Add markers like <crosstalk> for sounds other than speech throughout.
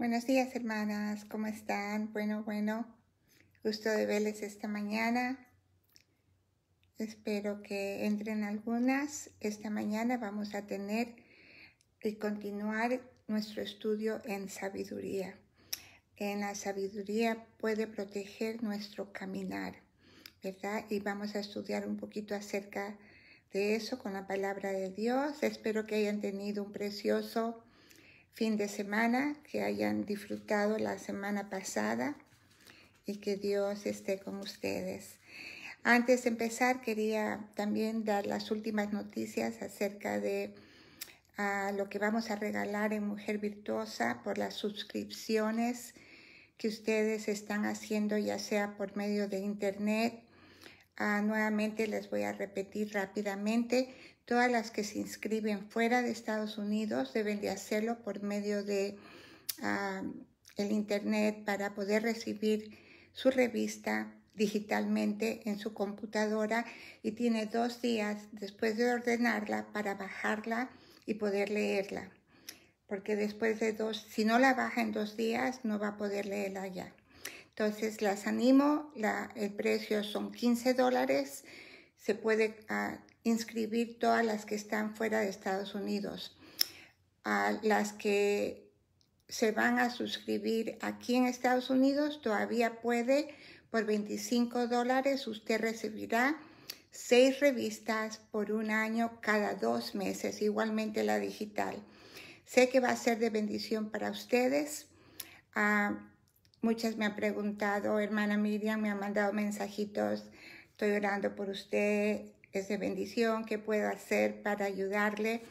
Buenos días, hermanas. ¿Cómo están? Bueno, bueno. Gusto de verles esta mañana. Espero que entren algunas. Esta mañana vamos a tener y continuar nuestro estudio en sabiduría. En la sabiduría puede proteger nuestro caminar, ¿verdad? Y vamos a estudiar un poquito acerca de eso con la palabra de Dios. Espero que hayan tenido un precioso fin de semana, que hayan disfrutado la semana pasada y que Dios esté con ustedes. Antes de empezar, quería también dar las últimas noticias acerca de ah, lo que vamos a regalar en Mujer Virtuosa por las suscripciones que ustedes están haciendo, ya sea por medio de Internet. Ah, nuevamente les voy a repetir rápidamente Todas las que se inscriben fuera de Estados Unidos deben de hacerlo por medio de el Internet para poder recibir su revista digitalmente en su computadora y tiene dos días después de ordenarla para bajarla y poder leerla. Porque después de dos, si no la baja en dos días, no va a poder leerla ya. Entonces las animo, el precio son 15 dólares, se puede ah, inscribir todas las que están fuera de Estados Unidos, a las que se van a suscribir aquí en Estados Unidos, todavía puede, por 25 dólares usted recibirá seis revistas por un año cada dos meses, igualmente la digital. Sé que va a ser de bendición para ustedes. Ah, muchas me han preguntado, hermana Miriam, me ha mandado mensajitos, estoy orando por usted, es de bendición, que puedo hacer para ayudarle.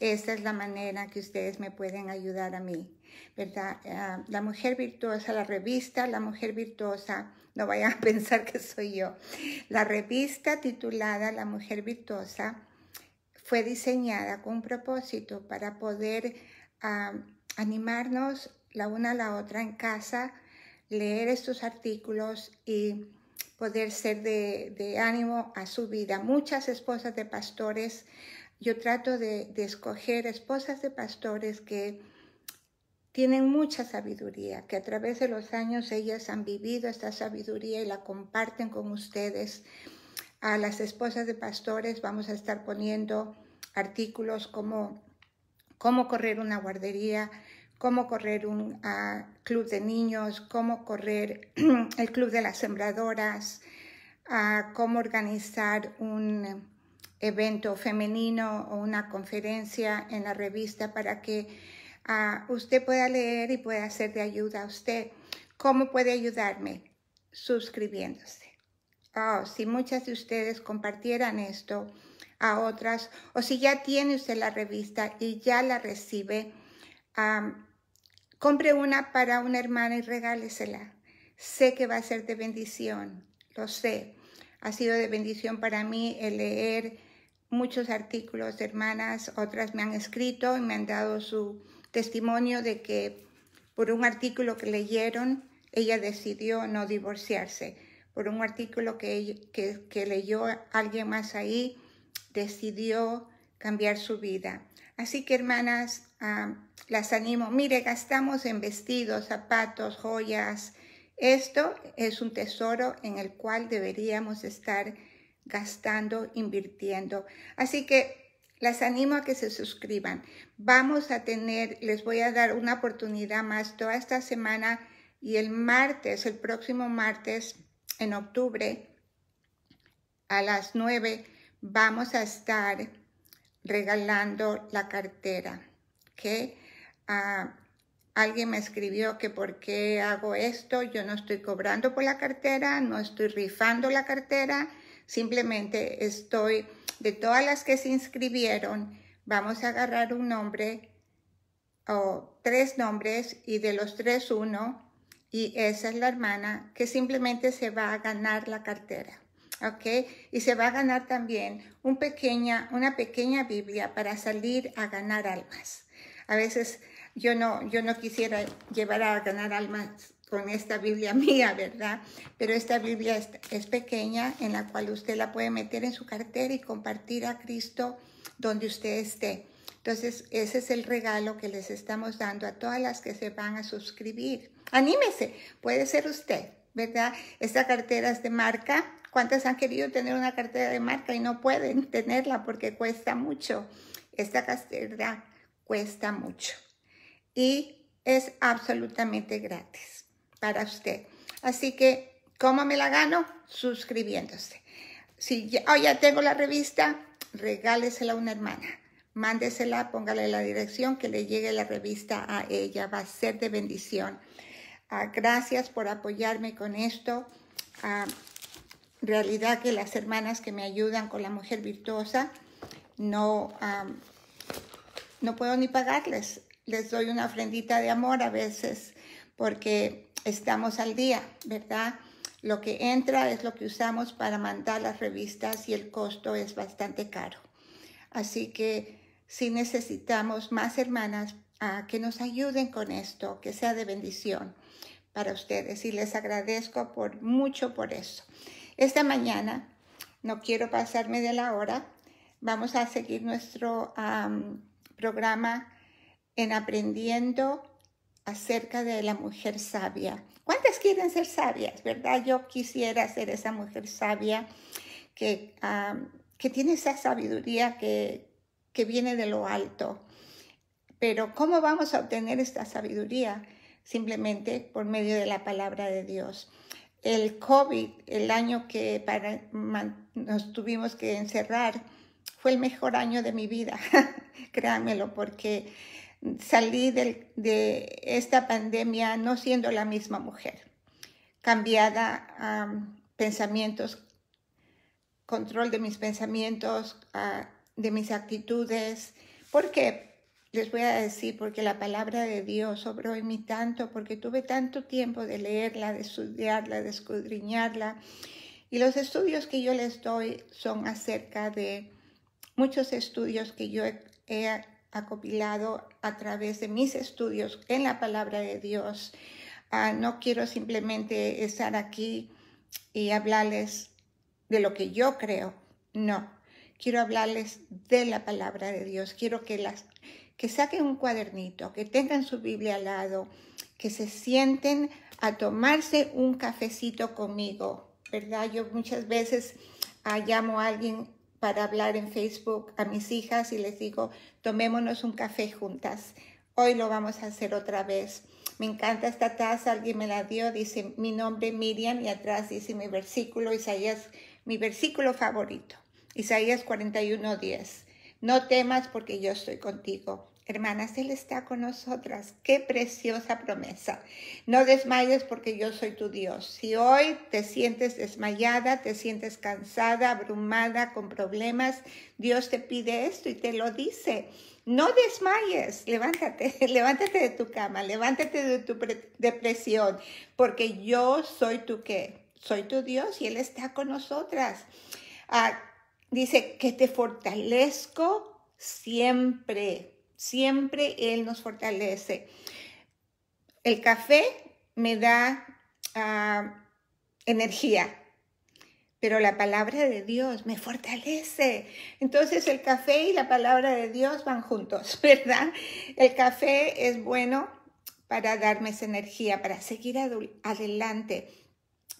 Esa es la manera que ustedes me pueden ayudar a mí, ¿verdad? Ah, la mujer virtuosa, la revista, la mujer virtuosa, no vayan a <laughs> pensar que soy yo. La revista titulada La mujer virtuosa fue diseñada con un propósito para poder ah, animarnos la una a la otra en casa, leer estos artículos y poder ser de, ánimo a su vida. Muchas esposas de pastores, yo trato de, de escoger esposas de pastores que tienen mucha sabiduría, que a través de los años ellas han vivido esta sabiduría y la comparten con ustedes. A las esposas de pastores vamos a estar poniendo artículos como cómo correr una guardería, cómo correr un club de niños, cómo correr <clears throat> el club de las sembradoras, cómo organizar un evento femenino o una conferencia en la revista para que usted pueda leer y pueda ser de ayuda a usted. ¿Cómo puede ayudarme? Suscribiéndose. Oh, si muchas de ustedes compartieran esto a otras, o si ya tiene usted la revista y ya la recibe, Compre una para una hermana y regálesela. Sé que va a ser de bendición, lo sé. Ha sido de bendición para mí el leer muchos artículos de hermanas, otras me han escrito y me han dado su testimonio de que por un artículo que leyeron, ella decidió no divorciarse. Por un artículo que, leyó alguien más ahí, decidió cambiar su vida. Así que hermanas, ah, las animo, mire, gastamos en vestidos, zapatos, joyas. Esto es un tesoro en el cual deberíamos estar gastando, invirtiendo. Así que las animo a que se suscriban. Vamos a tener, les voy a dar una oportunidad más toda esta semana y el martes, el próximo martes en octubre a las 9 vamos a estar regalando la cartera. Ah, alguien me escribió que por qué hago esto, yo no estoy cobrando por la cartera, no estoy rifando la cartera, simplemente estoy, de todas las que se inscribieron, vamos a agarrar un nombre o tres nombres y de los tres uno y esa es la hermana que simplemente se va a ganar la cartera. ¿ok? Y se va a ganar también pequeña, una pequeña Biblia para salir a ganar almas. A veces yo no, yo no quisiera llevar a ganar almas con esta Biblia <laughs> mía, ¿verdad? Pero esta Biblia es, pequeña, en la cual usted la puede meter en su cartera y compartir a Cristo donde usted esté. Entonces, ese es el regalo que les estamos dando a todas las que se van a suscribir. Anímese, puede ser usted, ¿verdad? Esta cartera es de marca. ¿Cuántas han querido tener una cartera de marca y no pueden tenerla porque cuesta mucho? Esta cartera cuesta mucho y es absolutamente gratis para usted. Así que, ¿cómo me la gano? Suscribiéndose. Si ya, oh, ya tengo la revista, regálesela a una hermana. Mándesela, póngale la dirección, que le llegue la revista a ella. Va a ser de bendición. Ah, gracias por apoyarme con esto. Ah, realidad que las hermanas que me ayudan con la mujer virtuosa, no, ah, no puedo ni pagarles les doy una ofrendita de amor a veces porque estamos al día, ¿verdad? Lo que entra es lo que usamos para mandar las revistas y el costo es bastante caro. Así que si necesitamos más hermanas que nos ayuden con esto, que sea de bendición para ustedes y les agradezco por mucho por eso. Esta mañana, no quiero pasarme de la hora, vamos a seguir nuestro programa en aprendiendo acerca de la mujer sabia. ¿Cuántas quieren ser sabias, verdad? Yo quisiera ser esa mujer sabia que, ah, que tiene esa sabiduría que, viene de lo alto. Pero ¿cómo vamos a obtener esta sabiduría? Simplemente por medio de la palabra de Dios. El COVID, el año que para, nos tuvimos que encerrar, fue el mejor año de mi vida, <laughs> créanmelo, porque salí de esta pandemia no siendo la misma mujer, cambiada a pensamientos, control de mis pensamientos, de mis actitudes. porque Les voy a decir, porque la palabra de Dios sobró en mí tanto, porque tuve tanto tiempo de leerla, de estudiarla, de escudriñarla. Y los estudios que yo les doy son acerca de muchos estudios que yo he acopilado a través de mis estudios en la palabra de Dios. Ah, no quiero simplemente estar aquí y hablarles de lo que yo creo. No, quiero hablarles de la palabra de Dios. Quiero que las que saquen un cuadernito, que tengan su Biblia al lado, que se sienten a tomarse un cafecito conmigo, ¿verdad? Yo muchas veces ah, llamo a alguien para hablar en Facebook a mis hijas y les digo, tomémonos un café juntas. Hoy lo vamos a hacer otra vez. Me encanta esta taza, alguien me la dio, dice mi nombre Miriam y atrás dice mi versículo Isaías, mi versículo favorito, Isaías 41:10. No temas porque yo estoy contigo. Hermanas, Él está con nosotras. Qué preciosa promesa. No desmayes porque yo soy tu Dios. Si hoy te sientes desmayada, te sientes cansada, abrumada, con problemas, Dios te pide esto y te lo dice. No desmayes, levántate, <laughs> levántate de tu cama, levántate de tu depresión, porque yo soy tu qué, soy tu Dios y Él está con nosotras. Ah, dice que te fortalezco siempre Siempre Él nos fortalece. El café me da ah, energía, pero la palabra de Dios me fortalece. Entonces el café y la palabra de Dios van juntos, <laughs> ¿verdad? El café es bueno para darme esa energía, para seguir adelante.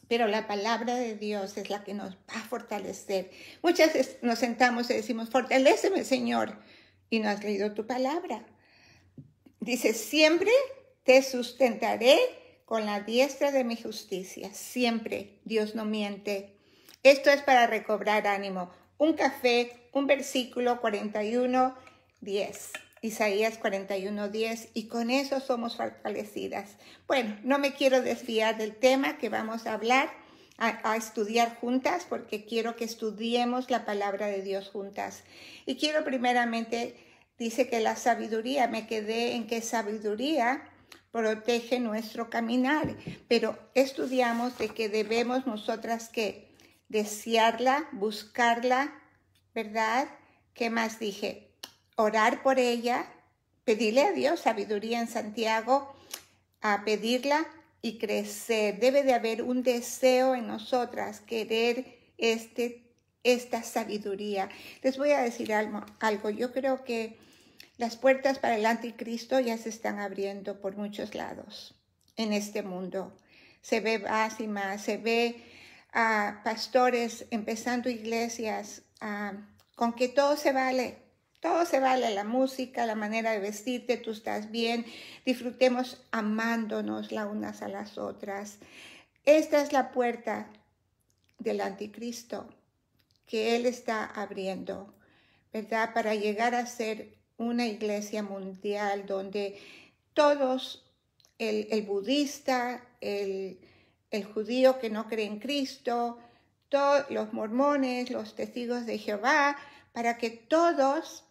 Pero la palabra de Dios es la que nos va a fortalecer. Muchas veces nos sentamos y decimos, fortaléceme, Señor y no has leído tu palabra. Dice, siempre te sustentaré con la diestra de mi justicia, siempre. Dios no miente. Esto es para recobrar ánimo. Un café, un versículo 41, 10. Isaías 10. y con eso somos fortalecidas. Bueno, no me quiero desviar del tema que vamos a hablar a, estudiar juntas porque quiero que estudiemos la palabra de Dios juntas. Y quiero primeramente, dice que la sabiduría, me quedé en que sabiduría protege nuestro caminar, pero estudiamos de que debemos nosotras que desearla, buscarla, ¿verdad? ¿Qué más dije? Orar por ella, pedirle a Dios sabiduría en Santiago, a pedirla y crecer. Debe de haber un deseo en nosotras, querer este, esta sabiduría. Les voy a decir algo, Yo creo que las puertas para el anticristo ya se están abriendo por muchos lados en este mundo. Se ve más y más, se ve a pastores empezando iglesias, con que todo se vale, todo se vale, la música, la manera de vestirte, tú estás bien, disfrutemos amándonos las unas a las otras. Esta es la puerta del anticristo que él está abriendo, ¿verdad? Para llegar a ser una iglesia mundial donde todos, el, budista, el, el judío que no cree en Cristo, todos los mormones, los testigos de Jehová, para que todos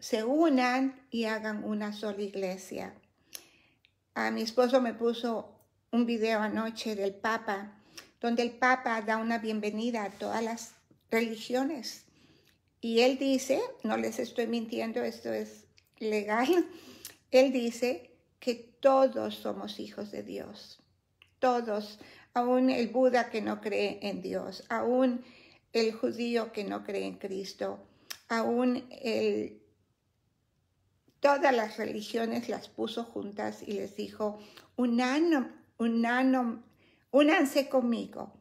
se unan y hagan una sola iglesia. A mi esposo me puso un video anoche del Papa, donde el Papa da una bienvenida a todas las religiones. Y él dice, no les estoy mintiendo, esto es legal, <laughs> él dice que todos somos hijos de Dios, todos, aún el Buda que no cree en Dios, aún el judío que no cree en Cristo, aún el todas las religiones las puso juntas y les dijo, unánom, únanse conmigo,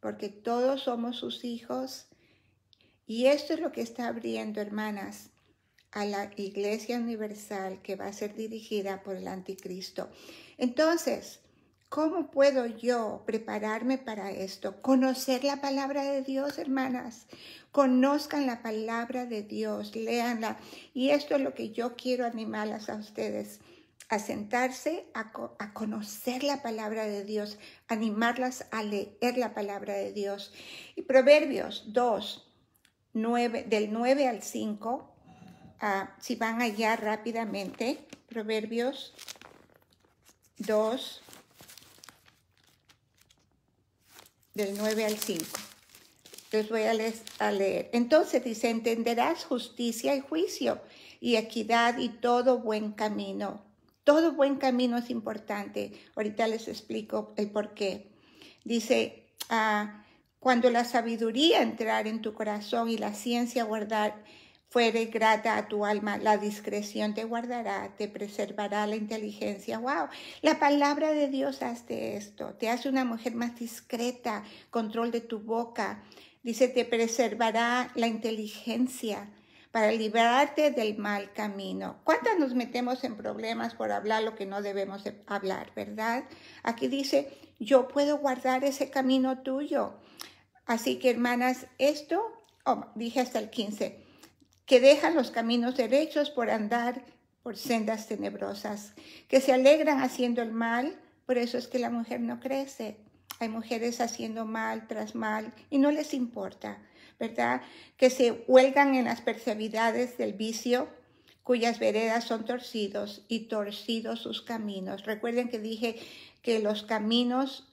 porque todos somos sus hijos. Y esto es lo que está abriendo, hermanas, a la Iglesia Universal que va a ser dirigida por el Anticristo. Entonces, ¿Cómo puedo yo prepararme para esto? Conocer la palabra de Dios, hermanas. Conozcan la palabra de Dios, léanla. Y esto es lo que yo quiero animarlas a ustedes, a sentarse, a, conocer la palabra de Dios, animarlas a leer la palabra de Dios. Y Proverbios 2, 9, del 9 al 5, ah, si van allá rápidamente, Proverbios 2, del 9 al 5. Les voy a, leer. Entonces dice, entenderás justicia y juicio y equidad y todo buen camino. Todo buen camino es importante. Ahorita les explico el por qué. Dice, ah, cuando la sabiduría entrar en tu corazón y la ciencia guardar fuere grata a tu alma, la discreción te guardará, te preservará la inteligencia. ¡Wow! La palabra de Dios hace esto, te hace una mujer más discreta, control de tu boca. Dice, te preservará la inteligencia para librarte del mal camino. ¿Cuántas nos metemos en problemas por hablar lo que no debemos hablar, verdad? Aquí dice, yo puedo guardar ese camino tuyo. Así que, hermanas, esto, oh, dije hasta el 15, que dejan los caminos derechos por andar por sendas tenebrosas, que se alegran haciendo el mal, por eso es que la mujer no crece. Hay mujeres haciendo mal tras mal y no les importa, ¿verdad? Que se huelgan en las perseveridades del vicio, cuyas veredas son torcidos y torcidos sus caminos. Recuerden que dije que los caminos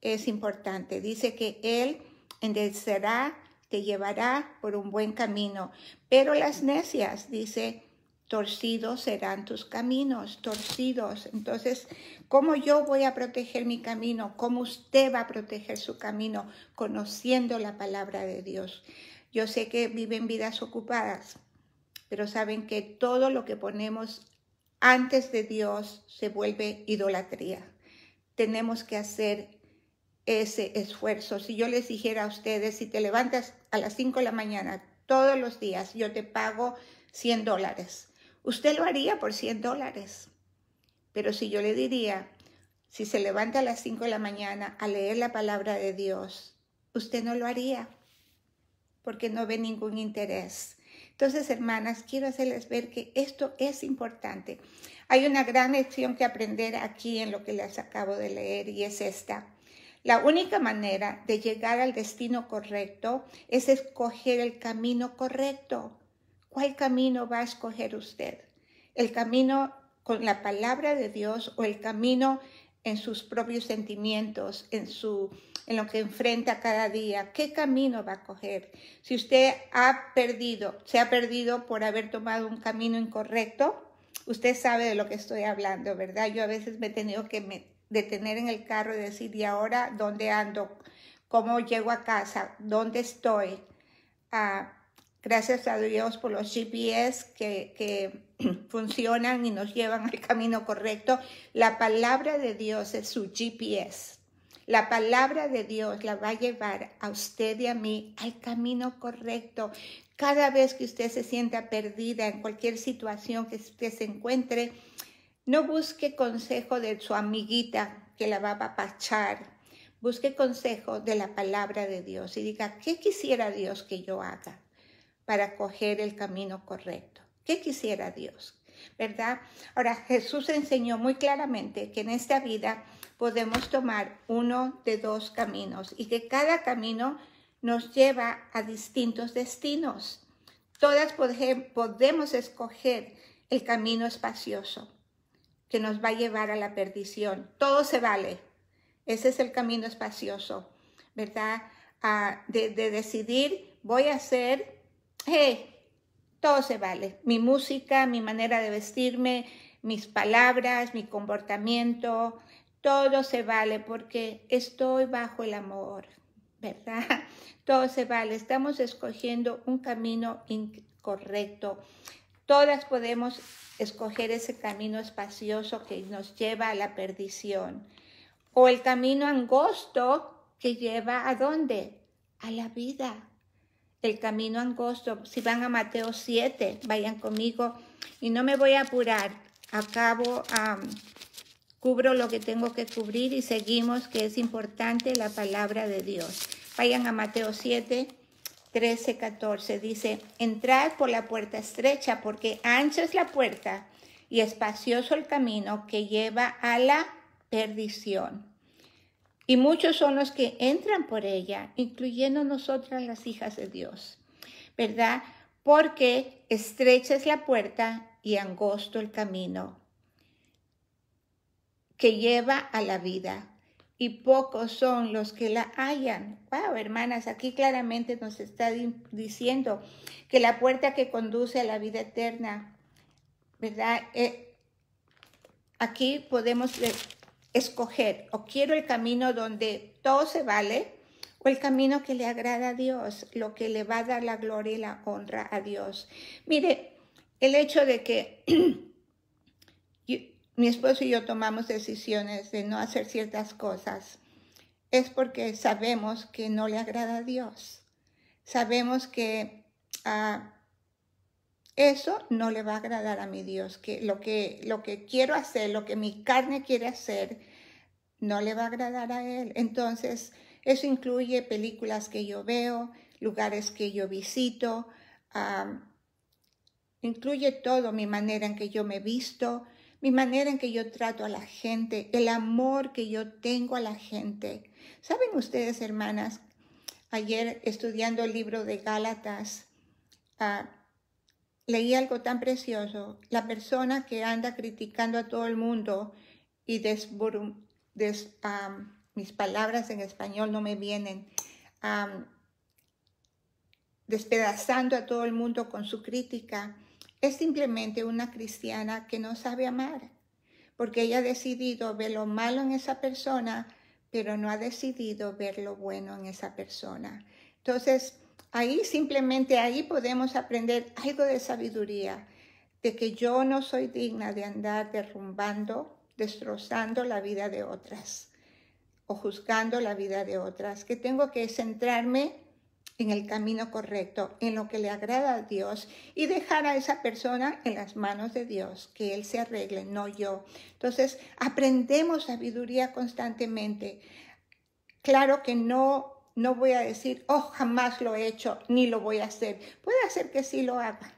es importante. Dice que Él endecerá llevará por un buen camino. Pero las necias, dice, torcidos serán tus caminos, torcidos. Entonces, ¿cómo yo voy a proteger mi camino? ¿Cómo usted va a proteger su camino? Conociendo la palabra de Dios. Yo sé que viven vidas ocupadas, pero saben que todo lo que ponemos antes de Dios se vuelve idolatría. Tenemos que hacer ese esfuerzo. Si yo les dijera a ustedes, si te levantas a las 5 de la mañana todos los días, yo te pago 100 dólares. Usted lo haría por 100 dólares. Pero si yo le diría, si se levanta a las 5 de la mañana a leer la palabra de Dios, usted no lo haría porque no ve ningún interés. Entonces, hermanas, quiero hacerles ver que esto es importante. Hay una gran lección que aprender aquí en lo que les acabo de leer y es esta. La única manera de llegar al destino correcto es escoger el camino correcto. ¿Cuál camino va a escoger usted? ¿El camino con la palabra de Dios o el camino en sus propios sentimientos, en, su, en lo que enfrenta cada día? ¿Qué camino va a coger? Si usted ha perdido, se ha perdido por haber tomado un camino incorrecto, usted sabe de lo que estoy hablando, ¿verdad? Yo a veces me he tenido que meter detener en el carro y decir, ¿y ahora dónde ando? ¿Cómo llego a casa? ¿Dónde estoy? Ah, gracias a Dios por los GPS que, que <clears throat> funcionan y nos llevan al camino correcto. La palabra de Dios es su GPS. La palabra de Dios la va a llevar a usted y a mí al camino correcto. Cada vez que usted se sienta perdida en cualquier situación que usted se encuentre, no busque consejo de su amiguita que la va a pachar, Busque consejo de la palabra de Dios y diga, ¿qué quisiera Dios que yo haga para coger el camino correcto? ¿Qué quisiera Dios? ¿Verdad? Ahora, Jesús enseñó muy claramente que en esta vida podemos tomar uno de dos caminos y que cada camino nos lleva a distintos destinos. Todas podemos escoger el camino espacioso, que nos va a llevar a la perdición. Todo se vale. Ese es el camino espacioso, ¿verdad? de, decidir, voy a hacer, eh, todo se vale. Mi música, mi manera de vestirme, mis palabras, mi comportamiento, todo se vale porque estoy bajo el amor, ¿verdad? <laughs> Todo se vale. Estamos escogiendo un camino incorrecto. Todas podemos escoger ese camino espacioso que nos lleva a la perdición o el camino angosto que lleva a dónde? A la vida. El camino angosto. Si van a Mateo 7, vayan conmigo y no me voy a apurar. Acabo, cubro lo que tengo que cubrir y seguimos que es importante la palabra de Dios. Vayan a Mateo 7 13, 14 dice, entrad por la puerta estrecha porque ancha es la puerta y espacioso el camino que lleva a la perdición. Y muchos son los que entran por ella, incluyendo nosotras las hijas de Dios, ¿verdad? Porque estrecha es la puerta y angosto el camino que lleva a la vida, y pocos son los que la hallan. Wow, hermanas, aquí claramente nos está diciendo que la puerta que conduce a la vida eterna, ¿verdad? Eh, aquí podemos eh, escoger o quiero el camino donde todo se vale o el camino que le agrada a Dios, lo que le va a dar la gloria y la honra a Dios. Mire, el hecho de que <clears throat> mi esposo y yo tomamos decisiones de no hacer ciertas cosas, es porque sabemos que no le agrada a Dios. Sabemos que ah, eso no le va a agradar a mi Dios, que lo, que lo que quiero hacer, lo que mi carne quiere hacer, no le va a agradar a Él. Entonces, eso incluye películas que yo veo, lugares que yo visito, ah, incluye todo, mi manera en que yo me visto, mi manera en que yo trato a la gente, el amor que yo tengo a la gente. Saben ustedes, hermanas, ayer estudiando el libro de Gálatas, ah, leí algo tan precioso. La persona que anda criticando a todo el mundo y des, ah, mis palabras en español no me vienen, ah, despedazando a todo el mundo con su crítica es simplemente una cristiana que no sabe amar, porque ella ha decidido ver lo malo en esa persona, pero no ha decidido ver lo bueno en esa persona. Entonces, ahí simplemente ahí podemos aprender algo de sabiduría, de que yo no soy digna de andar derrumbando, destrozando la vida de otras o juzgando la vida de otras, que tengo que centrarme en el camino correcto, en lo que le agrada a Dios y dejar a esa persona en las manos de Dios, que Él se arregle, no yo. Entonces, aprendemos sabiduría constantemente. Claro que no no voy a decir, oh, jamás lo he hecho, ni lo voy a hacer. Puede ser que sí lo haga,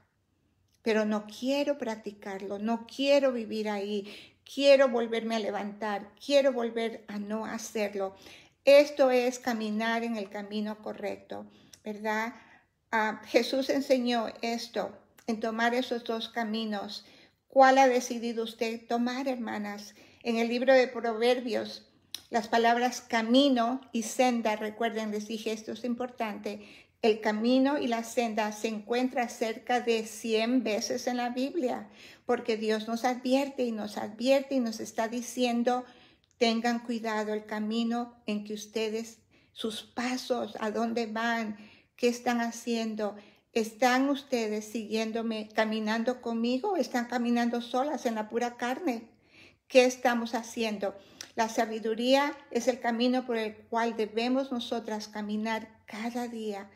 pero no quiero practicarlo, no quiero vivir ahí, quiero volverme a levantar, quiero volver a no hacerlo. Esto es caminar en el camino correcto. ¿verdad? Ah, Jesús enseñó esto, en tomar esos dos caminos. ¿Cuál ha decidido usted tomar, hermanas? En el libro de Proverbios, las palabras camino y senda, recuerden, les dije, esto es importante. El camino y la senda se encuentra cerca de 100 veces en la Biblia, porque Dios nos advierte y nos advierte y nos está diciendo, tengan cuidado el camino en que ustedes, sus pasos, a dónde van, ¿Qué están haciendo? ¿Están ustedes siguiéndome, caminando conmigo? o ¿Están caminando solas en la pura carne? ¿Qué estamos haciendo? La sabiduría es el camino por el cual debemos nosotras caminar cada día,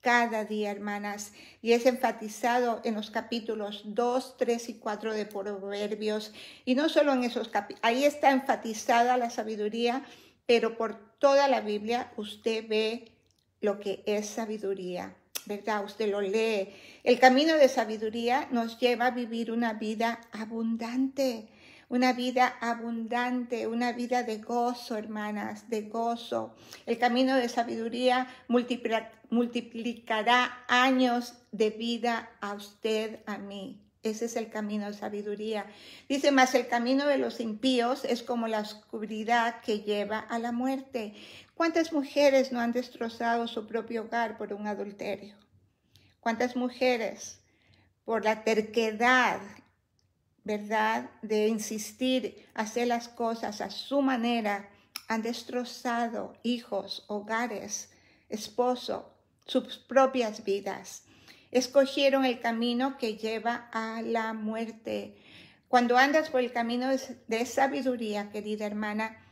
cada día, hermanas. Y es enfatizado en los capítulos 2, 3 y 4 de Proverbios. Y no solo en esos capítulos, ahí está enfatizada la sabiduría, pero por toda la Biblia usted ve lo que es sabiduría, ¿verdad? Usted lo lee. El camino de sabiduría nos lleva a vivir una vida abundante, una vida abundante, una vida de gozo, hermanas, de gozo. El camino de sabiduría multiplicará años de vida a usted, a mí. Ese es el camino de sabiduría. Dice, más el camino de los impíos es como la oscuridad que lleva a la muerte. ¿Cuántas mujeres no han destrozado su propio hogar por un adulterio? ¿Cuántas mujeres por la terquedad, verdad, de insistir, hacer las cosas a su manera, han destrozado hijos, hogares, esposo, sus propias vidas? Escogieron el camino que lleva a la muerte. Cuando andas por el camino de sabiduría, querida hermana,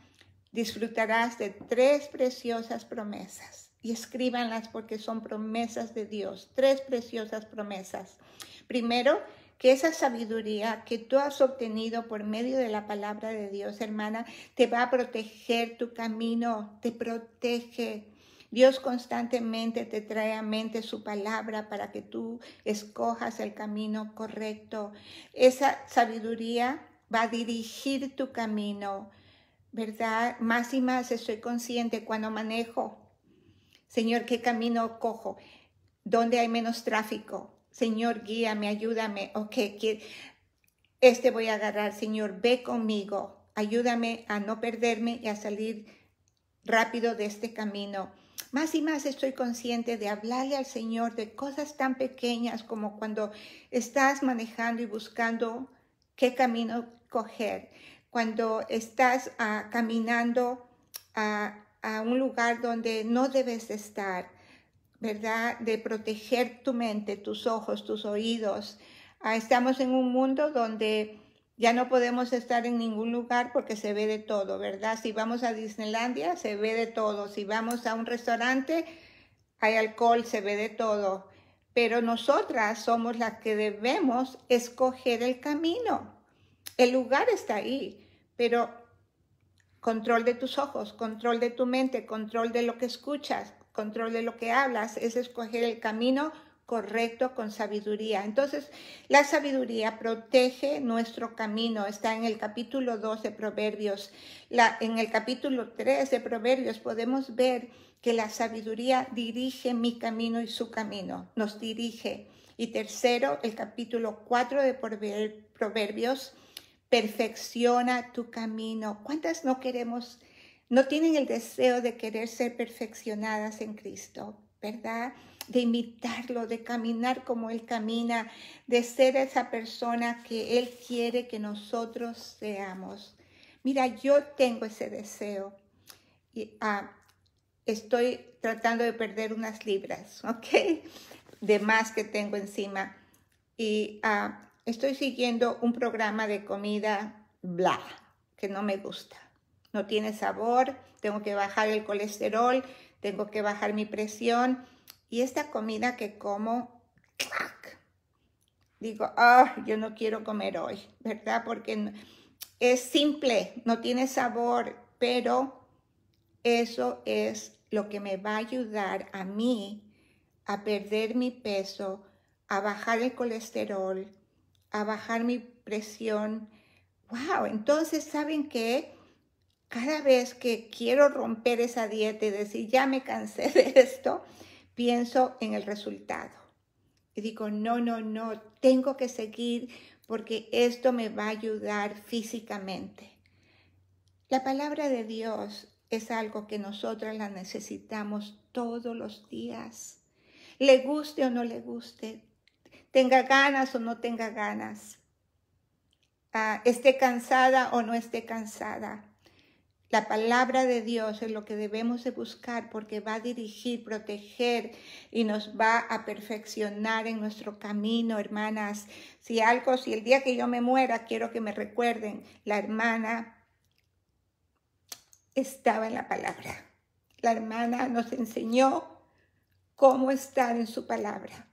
disfrutarás de tres preciosas promesas. Y escríbanlas porque son promesas de Dios, tres preciosas promesas. Primero, que esa sabiduría que tú has obtenido por medio de la palabra de Dios, hermana, te va a proteger tu camino, te protege. Dios constantemente te trae a mente su palabra para que tú escojas el camino correcto. Esa sabiduría va a dirigir tu camino ¿verdad? Más y más estoy consciente cuando manejo. Señor, ¿qué camino cojo? ¿Dónde hay menos tráfico? Señor, guíame, ayúdame. Ok, este voy a agarrar. Señor, ve conmigo. Ayúdame a no perderme y a salir rápido de este camino. Más y más estoy consciente de hablarle al Señor de cosas tan pequeñas como cuando estás manejando y buscando qué camino coger cuando estás ah, caminando a, un lugar donde no debes estar, ¿verdad? De proteger tu mente, tus ojos, tus oídos. Ah, estamos en un mundo donde ya no podemos estar en ningún lugar porque se ve de todo, ¿verdad? Si vamos a Disneylandia, se ve de todo. Si vamos a un restaurante, hay alcohol, se ve de todo. Pero nosotras somos las que debemos escoger el camino. El lugar está ahí pero control de tus ojos, control de tu mente, control de lo que escuchas, control de lo que hablas, es escoger el camino correcto con sabiduría. Entonces, la sabiduría protege nuestro camino. Está en el capítulo 2 de Proverbios. La, en el capítulo 3 de Proverbios podemos ver que la sabiduría dirige mi camino y su camino, nos dirige. Y tercero, el capítulo 4 de Proverbios perfecciona tu camino. ¿Cuántas no queremos, no tienen el deseo de querer ser perfeccionadas en Cristo, verdad? De imitarlo, de caminar como Él camina, de ser esa persona que Él quiere que nosotros seamos. Mira, yo tengo ese deseo. Y, ah, estoy tratando de perder unas libras, <laughs> ¿ok? De más que tengo encima. Y ah, estoy siguiendo un programa de comida bla, que no me gusta. No tiene sabor, tengo que bajar el colesterol, tengo que bajar mi presión. Y esta comida que como, digo, ah, yo no quiero comer hoy, ¿verdad? Porque es simple, no tiene sabor, pero eso es lo que me va a ayudar a mí a perder mi peso, a bajar el colesterol, a bajar mi presión. ¡Wow! Entonces, ¿saben qué? Cada vez que quiero romper esa dieta y decir, ya me cansé de esto, pienso en el resultado. Y digo, no, no, no, tengo que seguir porque esto me va a ayudar físicamente. La palabra de Dios es algo que nosotras la necesitamos todos los días. Le guste o no le guste, tenga ganas o no tenga ganas, ah, esté cansada o no esté cansada. La palabra de Dios es lo que debemos de buscar porque va a dirigir, proteger y nos va a perfeccionar en nuestro camino, hermanas. Si algo, si el día que yo me muera, quiero que me recuerden, la hermana estaba en la palabra. La hermana nos enseñó cómo estar en su palabra.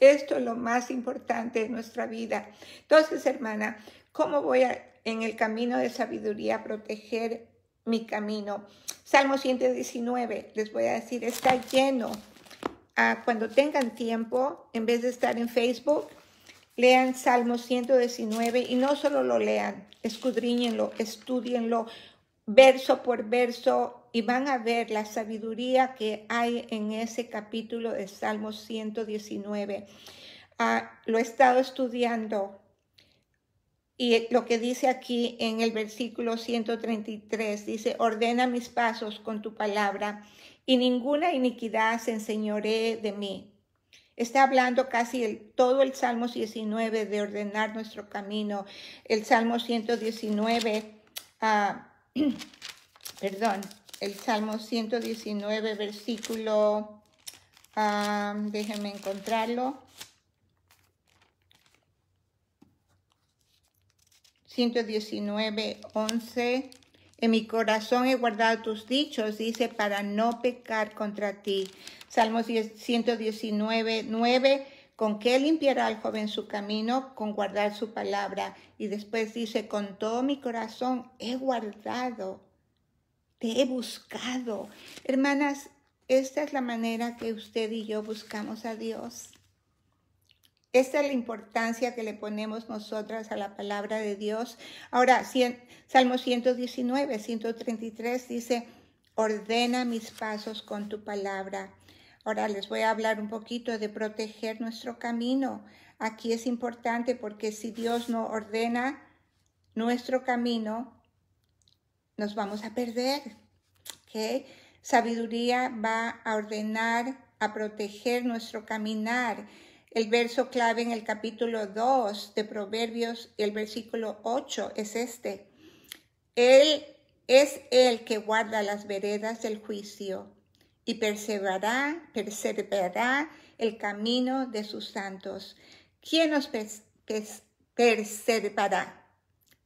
Esto es lo más importante de nuestra vida. Entonces, hermana, ¿cómo voy a, en el camino de sabiduría a proteger mi camino? Salmo 119, les voy a decir, está lleno. Ah, cuando tengan tiempo, en vez de estar en Facebook, lean Salmo 119 y no solo lo lean, escudriñenlo, estudienlo verso por verso, y van a ver la sabiduría que hay en ese capítulo de Salmo 119. Ah, lo he estado estudiando y lo que dice aquí en el versículo 133 dice, ordena mis pasos con tu palabra y ninguna iniquidad se enseñoree de mí. Está hablando casi todo el Salmo 19 de ordenar nuestro camino. El Salmo 119, ah, <clears throat> perdón, el Salmo 119, versículo, ah, déjeme déjenme encontrarlo, 119, 11. En mi corazón he guardado tus dichos, dice, para no pecar contra ti. Salmo 119, 9. ¿Con qué limpiará el joven su camino? Con guardar su palabra. Y después dice, con todo mi corazón he guardado te he buscado. Hermanas, esta es la manera que usted y yo buscamos a Dios. Esta es la importancia que le ponemos nosotras a la palabra de Dios. Ahora, Salmo 119, 133 dice, ordena mis pasos con tu palabra. Ahora les voy a hablar un poquito de proteger nuestro camino. Aquí es importante porque si Dios no ordena nuestro camino, nos vamos a perder. Sabiduría va a ordenar, a proteger nuestro caminar. El verso clave en el capítulo 2 de Proverbios, el versículo 8, es este. Él es el que guarda las veredas del juicio y perseverará, perseverará el camino de sus santos. ¿Quién nos perseverará?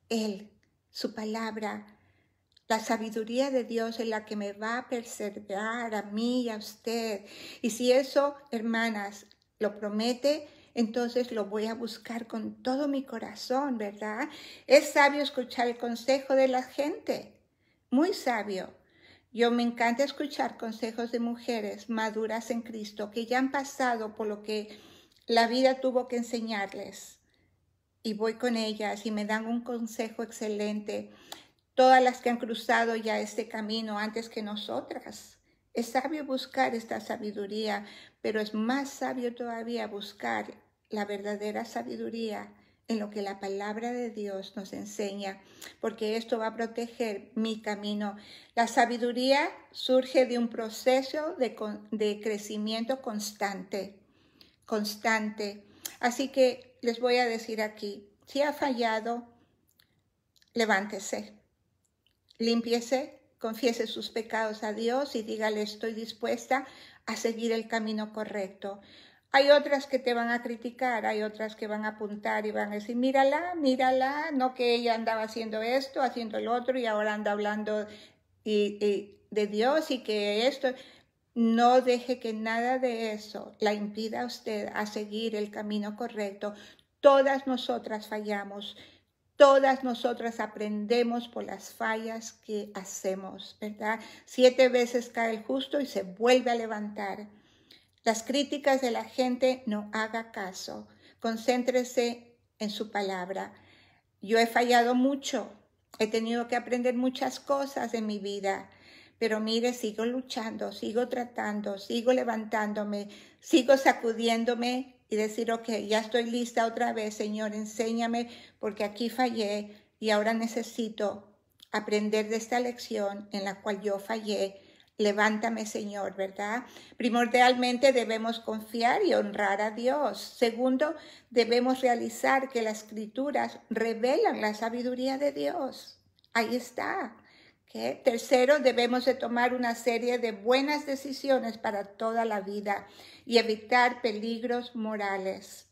Él, su palabra, la sabiduría de Dios es la que me va a perseverar a mí y a usted. Y si eso, hermanas, lo promete, entonces lo voy a buscar con todo mi corazón, ¿verdad? Es sabio escuchar el consejo de la gente, muy sabio. Yo me encanta escuchar consejos de mujeres maduras en Cristo que ya han pasado por lo que la vida tuvo que enseñarles. Y voy con ellas y me dan un consejo excelente todas las que han cruzado ya este camino antes que nosotras. Es sabio buscar esta sabiduría, pero es más sabio todavía buscar la verdadera sabiduría en lo que la palabra de Dios nos enseña, porque esto va a proteger mi camino. La sabiduría surge de un proceso de, de crecimiento constante, constante. Así que les voy a decir aquí, si ha fallado, levántese Límpiese, confiese sus pecados a Dios y dígale estoy dispuesta a seguir el camino correcto. Hay otras que te van a criticar, hay otras que van a apuntar y van a decir, mírala, mírala, no que ella andaba haciendo esto, haciendo el otro y ahora anda hablando de Dios y que esto. No deje que nada de eso la impida a usted a seguir el camino correcto. Todas nosotras fallamos. Todas nosotras aprendemos por las fallas que hacemos, ¿verdad? Siete veces cae el justo y se vuelve a levantar. Las críticas de la gente no haga caso. Concéntrese en su palabra. Yo he fallado mucho. He tenido que aprender muchas cosas en mi vida. Pero mire, sigo luchando, sigo tratando, sigo levantándome, sigo sacudiéndome y decir, ok, ya estoy lista otra vez, Señor, enséñame porque aquí fallé y ahora necesito aprender de esta lección en la cual yo fallé. Levántame, Señor, ¿verdad? Primordialmente debemos confiar y honrar a Dios. Segundo, debemos realizar que las escrituras revelan la sabiduría de Dios. Ahí está. ¿eh? Tercero, debemos de tomar una serie de buenas decisiones para toda la vida y evitar peligros morales.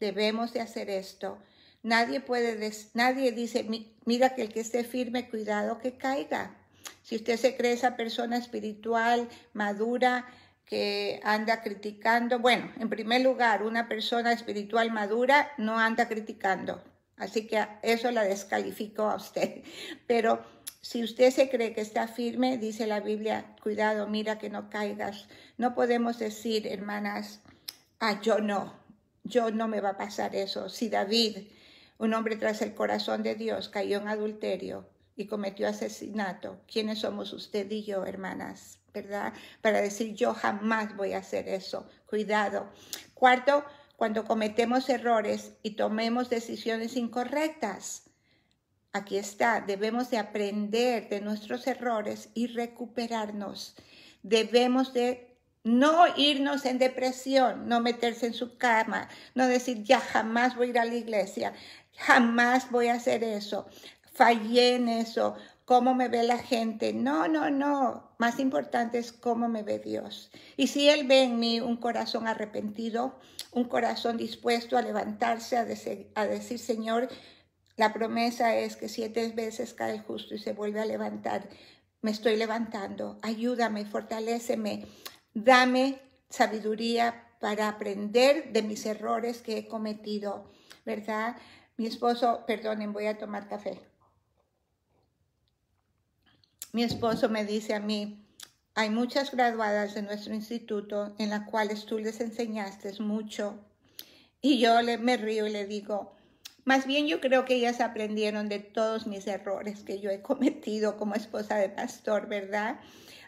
Debemos de hacer esto. Nadie, puede nadie dice, mira que el que esté firme, cuidado que caiga. Si usted se cree esa persona espiritual, madura, que anda criticando, bueno, en primer lugar, una persona espiritual madura no anda criticando. Así que eso la descalifico a usted. <laughs> Pero si usted se cree que está firme, dice la Biblia, cuidado, mira que no caigas. No podemos decir, hermanas, ah, yo no, yo no me va a pasar eso. Si David, un hombre tras el corazón de Dios, cayó en adulterio y cometió asesinato, ¿quiénes somos usted y yo, hermanas? ¿Verdad? Para decir, yo jamás voy a hacer eso. Cuidado. Cuarto, cuando cometemos errores y tomemos decisiones incorrectas. Aquí está, debemos de aprender de nuestros errores y recuperarnos. Debemos de no irnos en depresión, no meterse en su cama, no decir, ya jamás voy a ir a la iglesia, jamás voy a hacer eso, fallé en eso, cómo me ve la gente. No, no, no. Más importante es cómo me ve Dios. Y si Él ve en mí un corazón arrepentido, un corazón dispuesto a levantarse, a, a decir Señor, la promesa es que siete veces cae justo y se vuelve a levantar. Me estoy levantando. Ayúdame, fortaléceme. Dame sabiduría para aprender de mis errores que he cometido, ¿verdad? Mi esposo, perdonen, voy a tomar café. Mi esposo me dice a mí, hay muchas graduadas de nuestro instituto en las cuales tú les enseñaste mucho. Y yo le, me río y le digo, más bien yo creo que ellas aprendieron de todos mis errores que yo he cometido como esposa de pastor, ¿verdad?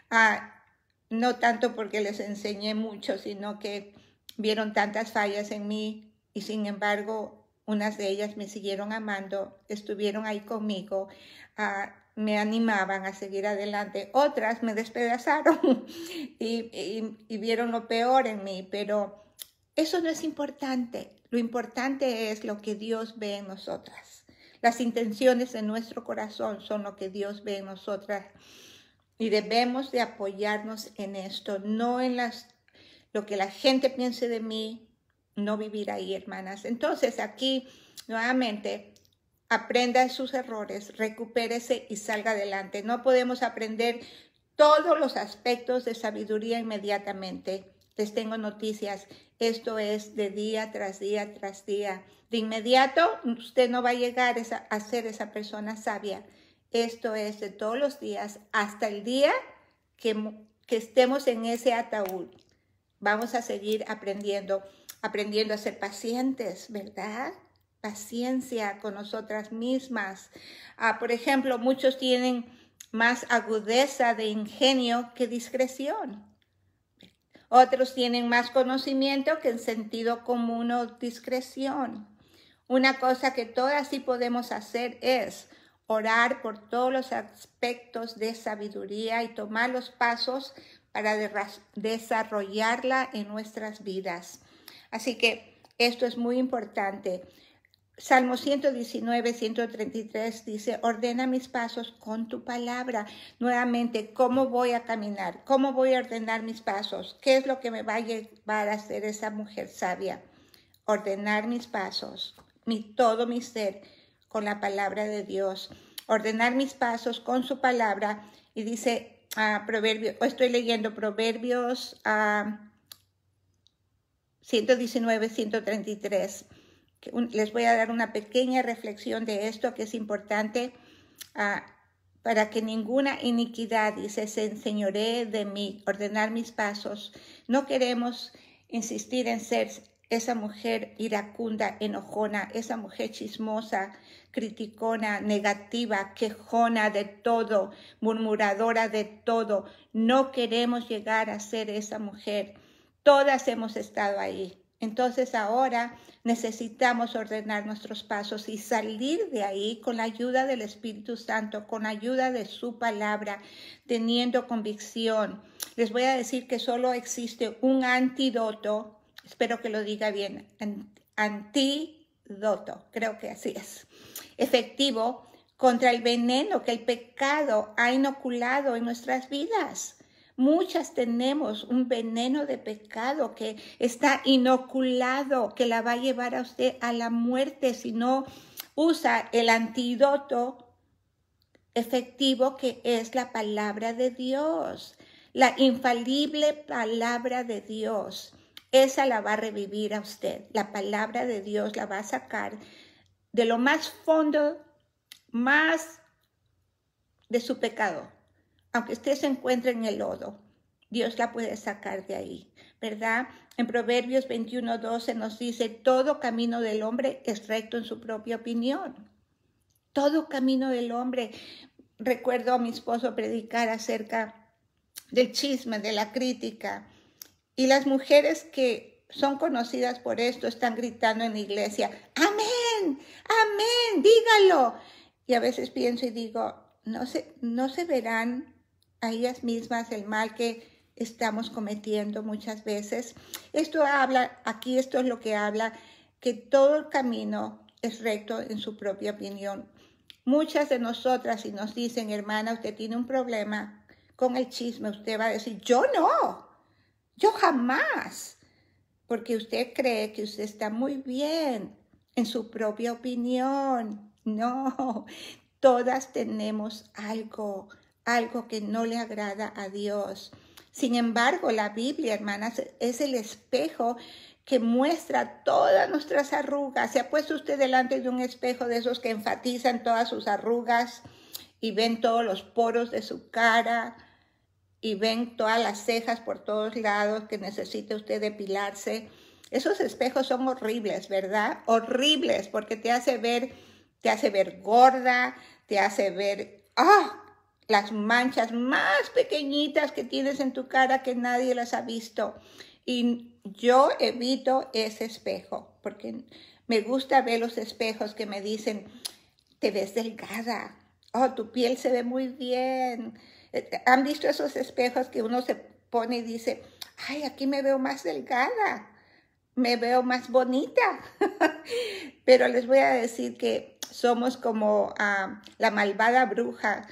Ah, no tanto porque les enseñé mucho, sino que vieron tantas fallas en mí y sin embargo unas de ellas me siguieron amando, estuvieron ahí conmigo, ah, me animaban a seguir adelante, otras me despedazaron <laughs> y vieron lo peor en mí, pero eso no es importante, lo importante es lo que Dios ve en nosotras. Las intenciones de nuestro corazón son lo que Dios ve en nosotras y debemos de apoyarnos en esto, no en las lo que la gente piense de mí, no vivir ahí, hermanas. Entonces, aquí nuevamente aprenda de sus errores, recupérese y salga adelante. No podemos aprender todos los aspectos de sabiduría inmediatamente les tengo noticias. Esto es de día tras día tras día. De inmediato usted no va a llegar a ser esa persona sabia. Esto es de todos los días hasta el día que, estemos en ese ataúd. Vamos a seguir aprendiendo, aprendiendo a ser pacientes, ¿verdad? Paciencia con nosotras mismas. Ah, por ejemplo, muchos tienen más agudeza de ingenio que discreción otros tienen más conocimiento que en sentido común o discreción. Una cosa que todas sí podemos hacer es orar por todos los aspectos de sabiduría y tomar los pasos para desarrollarla en nuestras vidas. Así que esto es muy importante. Salmo 119, 133 dice, ordena mis pasos con tu palabra. Nuevamente, ¿cómo voy a caminar? ¿Cómo voy a ordenar mis pasos? ¿Qué es lo que me va a llevar a ser esa mujer sabia? Ordenar mis pasos, mi, todo mi ser con la palabra de Dios. Ordenar mis pasos con su palabra. Y dice, ah, proverbio, estoy leyendo Proverbios 119, ah, 133 les voy a dar una pequeña reflexión de esto que es importante ah, para que ninguna iniquidad, y se enseñoree de mí, ordenar mis pasos. No queremos insistir en ser esa mujer iracunda, enojona, esa mujer chismosa, criticona, negativa, quejona de todo, murmuradora de todo. No queremos llegar a ser esa mujer. Todas hemos estado ahí. Entonces ahora necesitamos ordenar nuestros pasos y salir de ahí con la ayuda del Espíritu Santo, con ayuda de su palabra, teniendo convicción. Les voy a decir que solo existe un antídoto, espero que lo diga bien, antídoto, creo que así es, efectivo contra el veneno que el pecado ha inoculado en nuestras vidas. Muchas tenemos un veneno de pecado que está inoculado, que la va a llevar a usted a la muerte si no usa el antídoto efectivo que es la palabra de Dios, la infalible palabra de Dios. Esa la va a revivir a usted. La palabra de Dios la va a sacar de lo más fondo, más de su pecado aunque usted se encuentre en el lodo, Dios la puede sacar de ahí, ¿verdad? En Proverbios 21, 12 nos dice, todo camino del hombre es recto en su propia opinión. Todo camino del hombre. Recuerdo a mi esposo predicar acerca del chisme, de la crítica. Y las mujeres que son conocidas por esto están gritando en la iglesia, amén, amén, dígalo. Y a veces pienso y digo, no se, no se verán ellas mismas el mal que estamos cometiendo muchas veces. Esto habla, aquí esto es lo que habla, que todo el camino es recto en su propia opinión. Muchas de nosotras si nos dicen, hermana, usted tiene un problema con el chisme, usted va a decir, yo no, yo jamás, porque usted cree que usted está muy bien en su propia opinión. No, todas tenemos algo algo que no le agrada a Dios. Sin embargo, la Biblia, hermanas, es el espejo que muestra todas nuestras arrugas. ¿Se ha puesto usted delante de un espejo de esos que enfatizan todas sus arrugas y ven todos los poros de su cara y ven todas las cejas por todos lados que necesita usted depilarse? Esos espejos son horribles, ¿verdad? Horribles porque te hace ver, te hace ver gorda, te hace ver, ¡ah! las manchas más pequeñitas que tienes en tu cara que nadie las ha visto. Y yo evito ese espejo porque me gusta ver los espejos que me dicen, te ves delgada, oh, tu piel se ve muy bien. Eh, eh, ¿Han visto esos espejos que uno se pone y dice, ay, aquí me veo más delgada, me veo más bonita? <laughs> Pero les voy a decir que somos como ah, la malvada bruja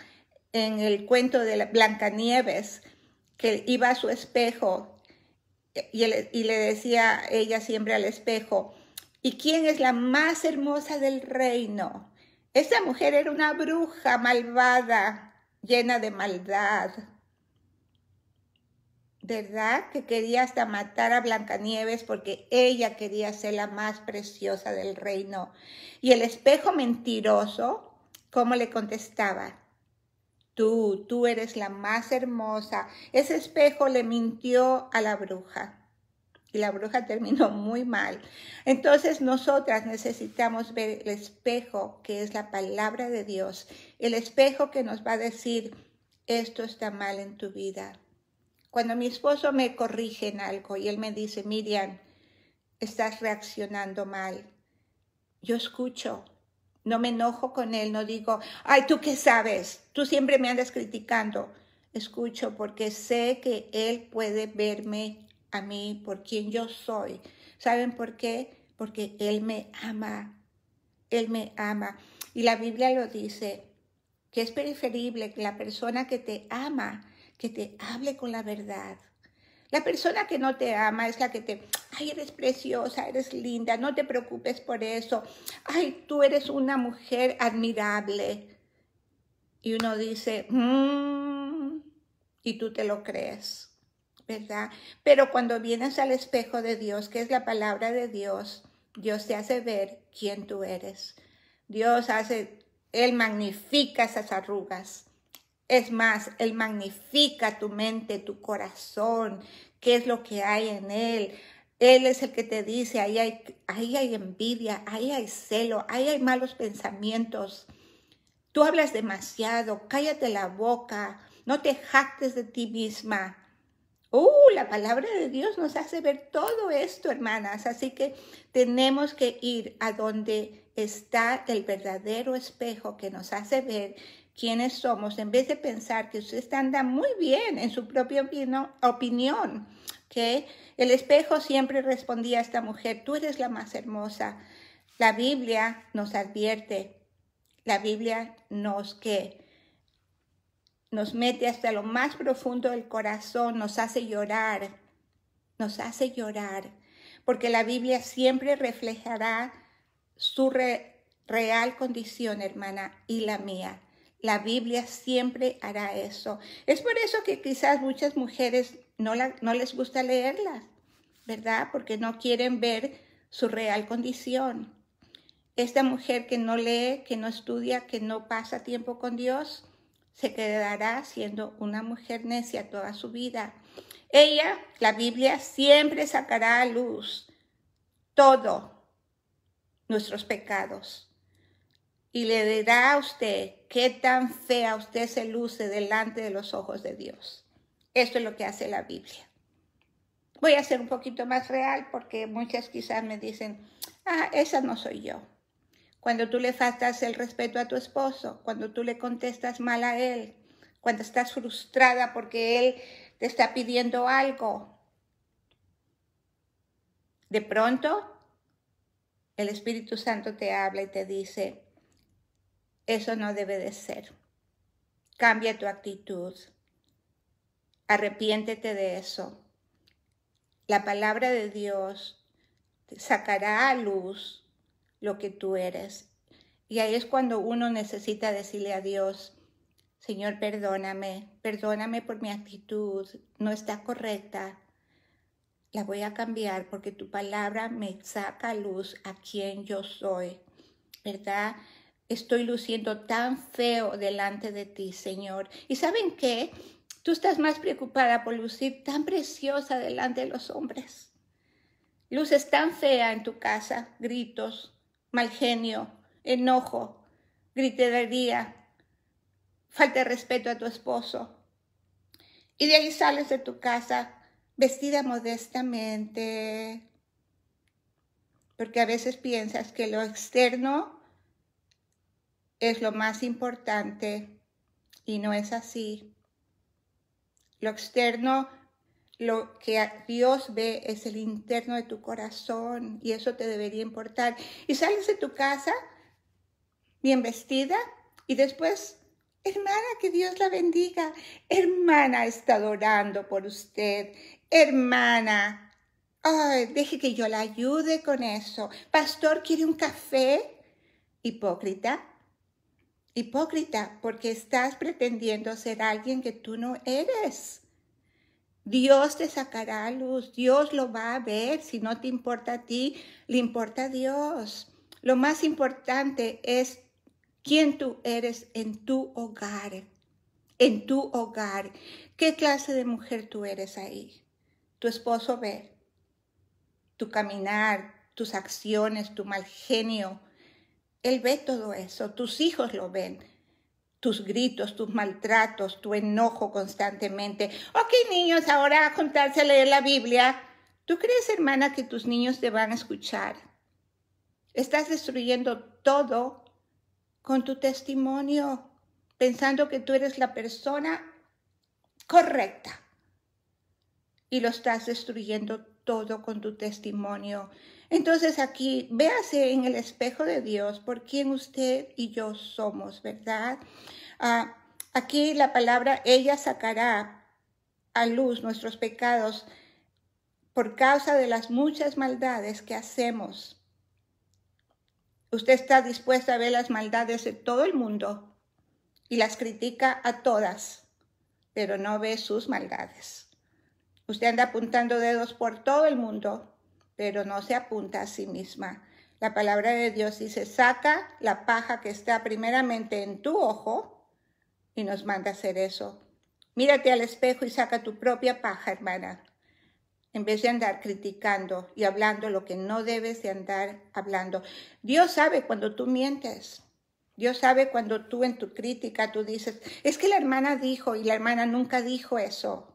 en el cuento de Blancanieves, que iba a su espejo y, le decía ella siempre al espejo, ¿y quién es la más hermosa del reino? Esa mujer era una bruja malvada, llena de maldad. ¿Verdad? Que quería hasta matar a Blancanieves porque ella quería ser la más preciosa del reino. Y el espejo mentiroso, ¿cómo le contestaba? Tú, tú eres la más hermosa. Ese espejo le mintió a la bruja. Y la bruja <laughs> terminó muy mal. Entonces nosotras necesitamos ver el espejo, que es la palabra de Dios. El espejo que nos va a decir, esto está mal en tu vida. Cuando mi esposo me corrige en algo y él me dice, Miriam, estás reaccionando mal. Yo escucho, no me enojo con él, no digo, ay, tú qué sabes, tú siempre me andas criticando. Escucho porque sé que él puede verme a mí por quien yo soy. ¿Saben por qué? Porque él me ama. Él me ama. Y la Biblia lo dice, que es preferible que la persona que te ama, que te hable con la verdad, la persona que no te ama es la que te, ay, eres preciosa, eres linda, no te preocupes por eso, ay, tú eres una mujer admirable. Y uno dice, mmm, y tú te lo crees, ¿verdad? Pero cuando vienes al espejo de Dios, que es la palabra de Dios, Dios te hace ver quién tú eres. Dios hace, Él magnifica esas arrugas. Es más, Él magnifica tu mente, tu corazón, qué es lo que hay en Él. Él es el que te dice, ahí hay, ahí hay envidia, ahí hay celo, ahí hay malos pensamientos. Tú hablas demasiado, cállate la boca, no te jactes de ti misma. Uh, la palabra de Dios nos hace ver todo esto, hermanas. Así que tenemos que ir a donde está el verdadero espejo que nos hace ver quiénes somos, en vez de pensar que usted anda muy bien en su propia opinión, que el espejo siempre respondía a esta mujer, tú eres la más hermosa. La Biblia nos advierte, la Biblia nos que nos mete hasta lo más profundo del corazón, nos hace llorar, nos hace llorar, porque la Biblia siempre reflejará su real condición, hermana, y la mía. La Biblia siempre hará eso. Es por eso que quizás muchas mujeres no, les gusta leerlas, ¿verdad? Porque no quieren ver su real condición. Esta mujer que no lee, que no estudia, que no pasa tiempo con Dios, se quedará siendo una mujer necia toda su vida. Ella, la Biblia, siempre sacará a luz todo nuestros pecados y le dará a usted qué tan fea usted se luce delante de los ojos de Dios. Esto es lo que hace la Biblia. Voy a ser un poquito más real porque muchas quizás me dicen, ah, esa no soy yo. Cuando tú le faltas el respeto a tu esposo, cuando tú le contestas mal a él, cuando estás frustrada porque él te está pidiendo algo, de pronto el Espíritu Santo te habla y te dice, eso no debe de ser. Cambia tu actitud. Arrepiéntete de eso. La palabra de Dios sacará a luz lo que tú eres. Y ahí es cuando uno necesita decirle a Dios, Señor, perdóname, perdóname por mi actitud, no está correcta. La voy a cambiar porque tu palabra me saca a luz a quien yo soy, ¿verdad? estoy luciendo tan feo delante de ti, Señor. ¿Y saben qué? Tú estás más preocupada por lucir tan preciosa delante de los hombres. Luces tan fea en tu casa, gritos, mal genio, enojo, gritería, falta de respeto a tu esposo. Y de ahí sales de tu casa vestida modestamente, porque a veces piensas que lo externo es lo más importante y no es así. Lo externo, lo que Dios ve es el interno de tu corazón y eso te debería importar. Y sales de tu casa bien vestida y después, hermana, que Dios la bendiga. Hermana está adorando por usted. Hermana, deje que yo la ayude con eso. Pastor, ¿quiere un café? Hipócrita, Hipócrita, porque estás pretendiendo ser alguien que tú no eres. Dios te sacará luz, Dios lo va a ver, si no te importa a ti, le importa a Dios. Lo más importante es quién tú eres en tu hogar, en tu hogar, qué clase de mujer tú eres ahí. Tu esposo ve, tu caminar, tus acciones, tu mal genio, él ve todo eso, tus hijos lo ven, tus gritos, tus maltratos, tu enojo constantemente. Ok, niños, ahora a juntarse a leer la Biblia. ¿Tú crees, hermana, que tus niños te van a escuchar? Estás destruyendo todo con tu testimonio, pensando que tú eres la persona correcta. Y lo estás destruyendo todo con tu testimonio. Entonces aquí véase en el espejo de Dios por quien usted y yo somos, ¿verdad? Ah, aquí la palabra ella sacará a luz nuestros pecados por causa de las muchas maldades que hacemos. Usted está dispuesta a ver las maldades de todo el mundo y las critica a todas, pero no ve sus maldades. Usted anda apuntando dedos por todo el mundo, pero no se apunta a sí misma. La palabra de Dios dice, saca la paja que está primeramente en tu ojo y nos manda hacer eso. Mírate al espejo y saca tu propia paja, hermana, en vez de andar criticando y hablando lo que no debes de andar hablando. Dios sabe cuando tú mientes. Dios sabe cuando tú en tu crítica tú dices, es que la hermana dijo y la hermana nunca dijo eso.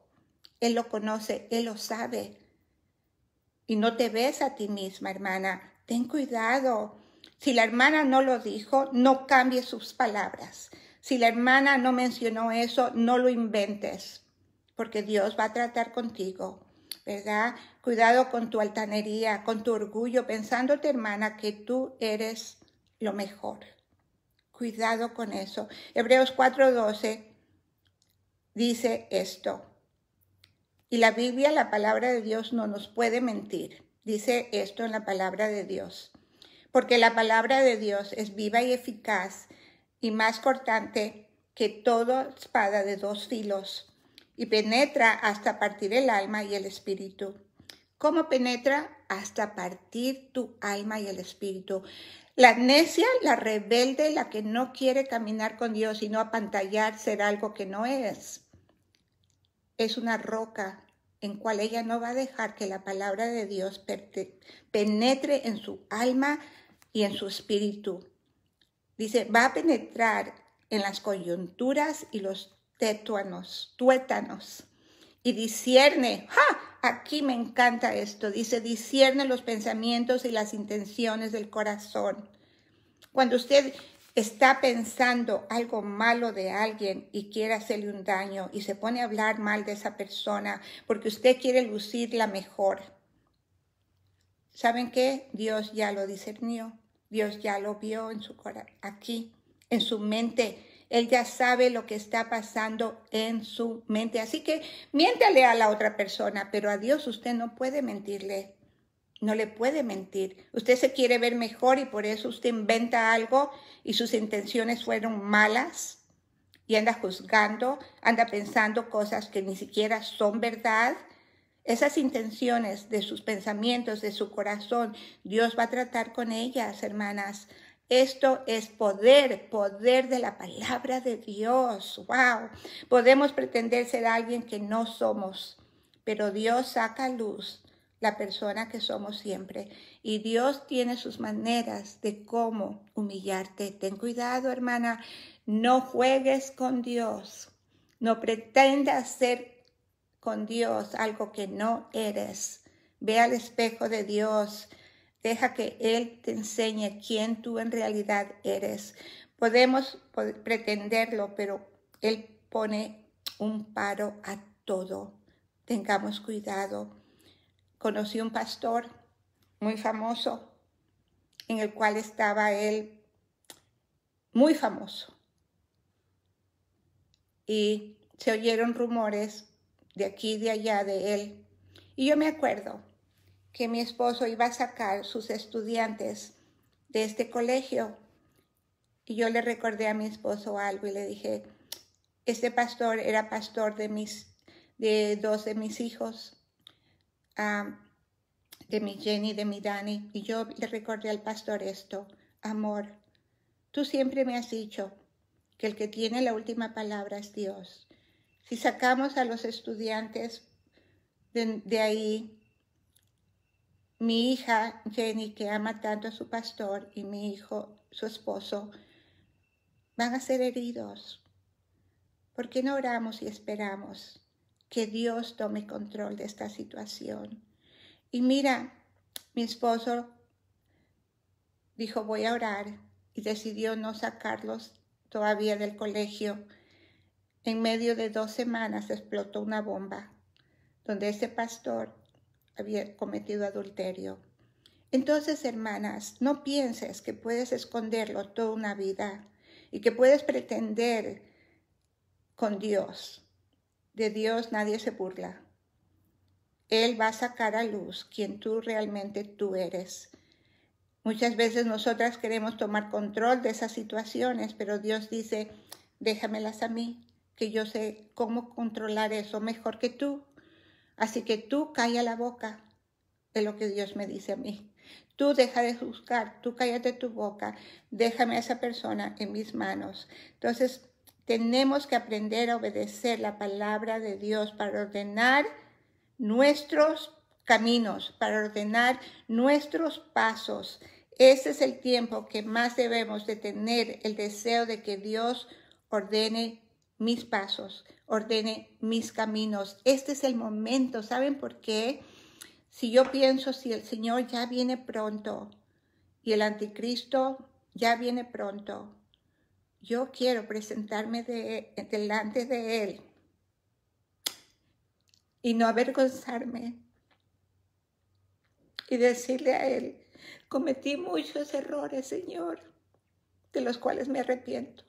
Él lo conoce, Él lo sabe. Y no te ves a ti misma, hermana. Ten cuidado. Si la hermana no lo dijo, no cambies sus palabras. Si la hermana no mencionó eso, no lo inventes, porque Dios va a tratar contigo, ¿verdad? Cuidado con tu altanería, con tu orgullo, pensándote, hermana, que tú eres lo mejor. Cuidado con eso. Hebreos 4:12 dice esto. Y la Biblia, la palabra de Dios, no nos puede mentir. Dice esto en la palabra de Dios. Porque la palabra de Dios es viva y eficaz y más cortante que toda espada de dos filos y penetra hasta partir el alma y el espíritu. ¿Cómo penetra? Hasta partir tu alma y el espíritu. La necia, la rebelde, la que no quiere caminar con Dios y no apantallar ser algo que no es es una roca en cual ella no va a dejar que la palabra de Dios penetre en su alma y en su espíritu. Dice, va a penetrar en las coyunturas y los tétuanos, tuétanos, y discierne, ¡ja! Aquí me encanta esto, dice, discierne los pensamientos y las intenciones del corazón. Cuando usted está pensando algo malo de alguien y quiere hacerle un daño y se pone a hablar mal de esa persona porque usted quiere lucirla mejor. ¿Saben qué? Dios ya lo discernió. Dios ya lo vio en su corazón, aquí, en su mente. Él ya sabe lo que está pasando en su mente. Así que miéntale a la otra persona, pero a Dios usted no puede mentirle. No le puede mentir. Usted se quiere ver mejor y por eso usted inventa algo y sus intenciones fueron malas y anda juzgando, anda pensando cosas que ni siquiera son verdad. Esas intenciones de sus pensamientos, de su corazón, Dios va a tratar con ellas, hermanas. Esto es poder, poder de la palabra de Dios. ¡Wow! Podemos pretender ser alguien que no somos, pero Dios saca luz la persona que somos siempre. Y Dios tiene sus maneras de cómo humillarte. Ten cuidado, hermana, no juegues con Dios. No pretendas ser con Dios algo que no eres. Ve al espejo de Dios. Deja que Él te enseñe quién tú en realidad eres. Podemos pretenderlo, pero Él pone un paro a todo. Tengamos cuidado conocí un pastor muy famoso, en el cual estaba él muy famoso. Y se oyeron rumores de aquí y de allá de él. Y yo me acuerdo que mi esposo iba a sacar sus estudiantes de este colegio. Y yo le recordé a mi esposo algo y le dije, este pastor era pastor de, mis, de dos de mis hijos de mi Jenny, de mi Dani, y yo le recordé al pastor esto, amor, tú siempre me has dicho que el que tiene la última palabra es Dios. Si sacamos a los estudiantes de, de ahí, mi hija Jenny, que ama tanto a su pastor, y mi hijo, su esposo, van a ser heridos. porque qué no oramos y esperamos? que Dios tome control de esta situación. Y mira, mi esposo dijo, voy a orar y decidió no sacarlos todavía del colegio. En medio de dos semanas explotó una bomba donde ese pastor había cometido adulterio. Entonces, hermanas, no pienses que puedes esconderlo toda una vida y que puedes pretender con Dios de Dios nadie se burla. Él va a sacar a luz quien tú realmente tú eres. Muchas veces nosotras queremos tomar control de esas situaciones, pero Dios dice, déjamelas a mí, que yo sé cómo controlar eso mejor que tú. Así que tú calla la boca, de lo que Dios me dice a mí. Tú deja de juzgar, tú cállate tu boca, déjame a esa persona en mis manos. Entonces, tenemos que aprender a obedecer la palabra de Dios para ordenar nuestros caminos, para ordenar nuestros pasos. Este es el tiempo que más debemos de tener el deseo de que Dios ordene mis pasos, ordene mis caminos. Este es el momento. ¿Saben por qué? Si yo pienso, si el Señor ya viene pronto y el anticristo ya viene pronto, yo quiero presentarme delante de Él y no avergonzarme y decirle a Él, cometí muchos errores, Señor, de los cuales me arrepiento,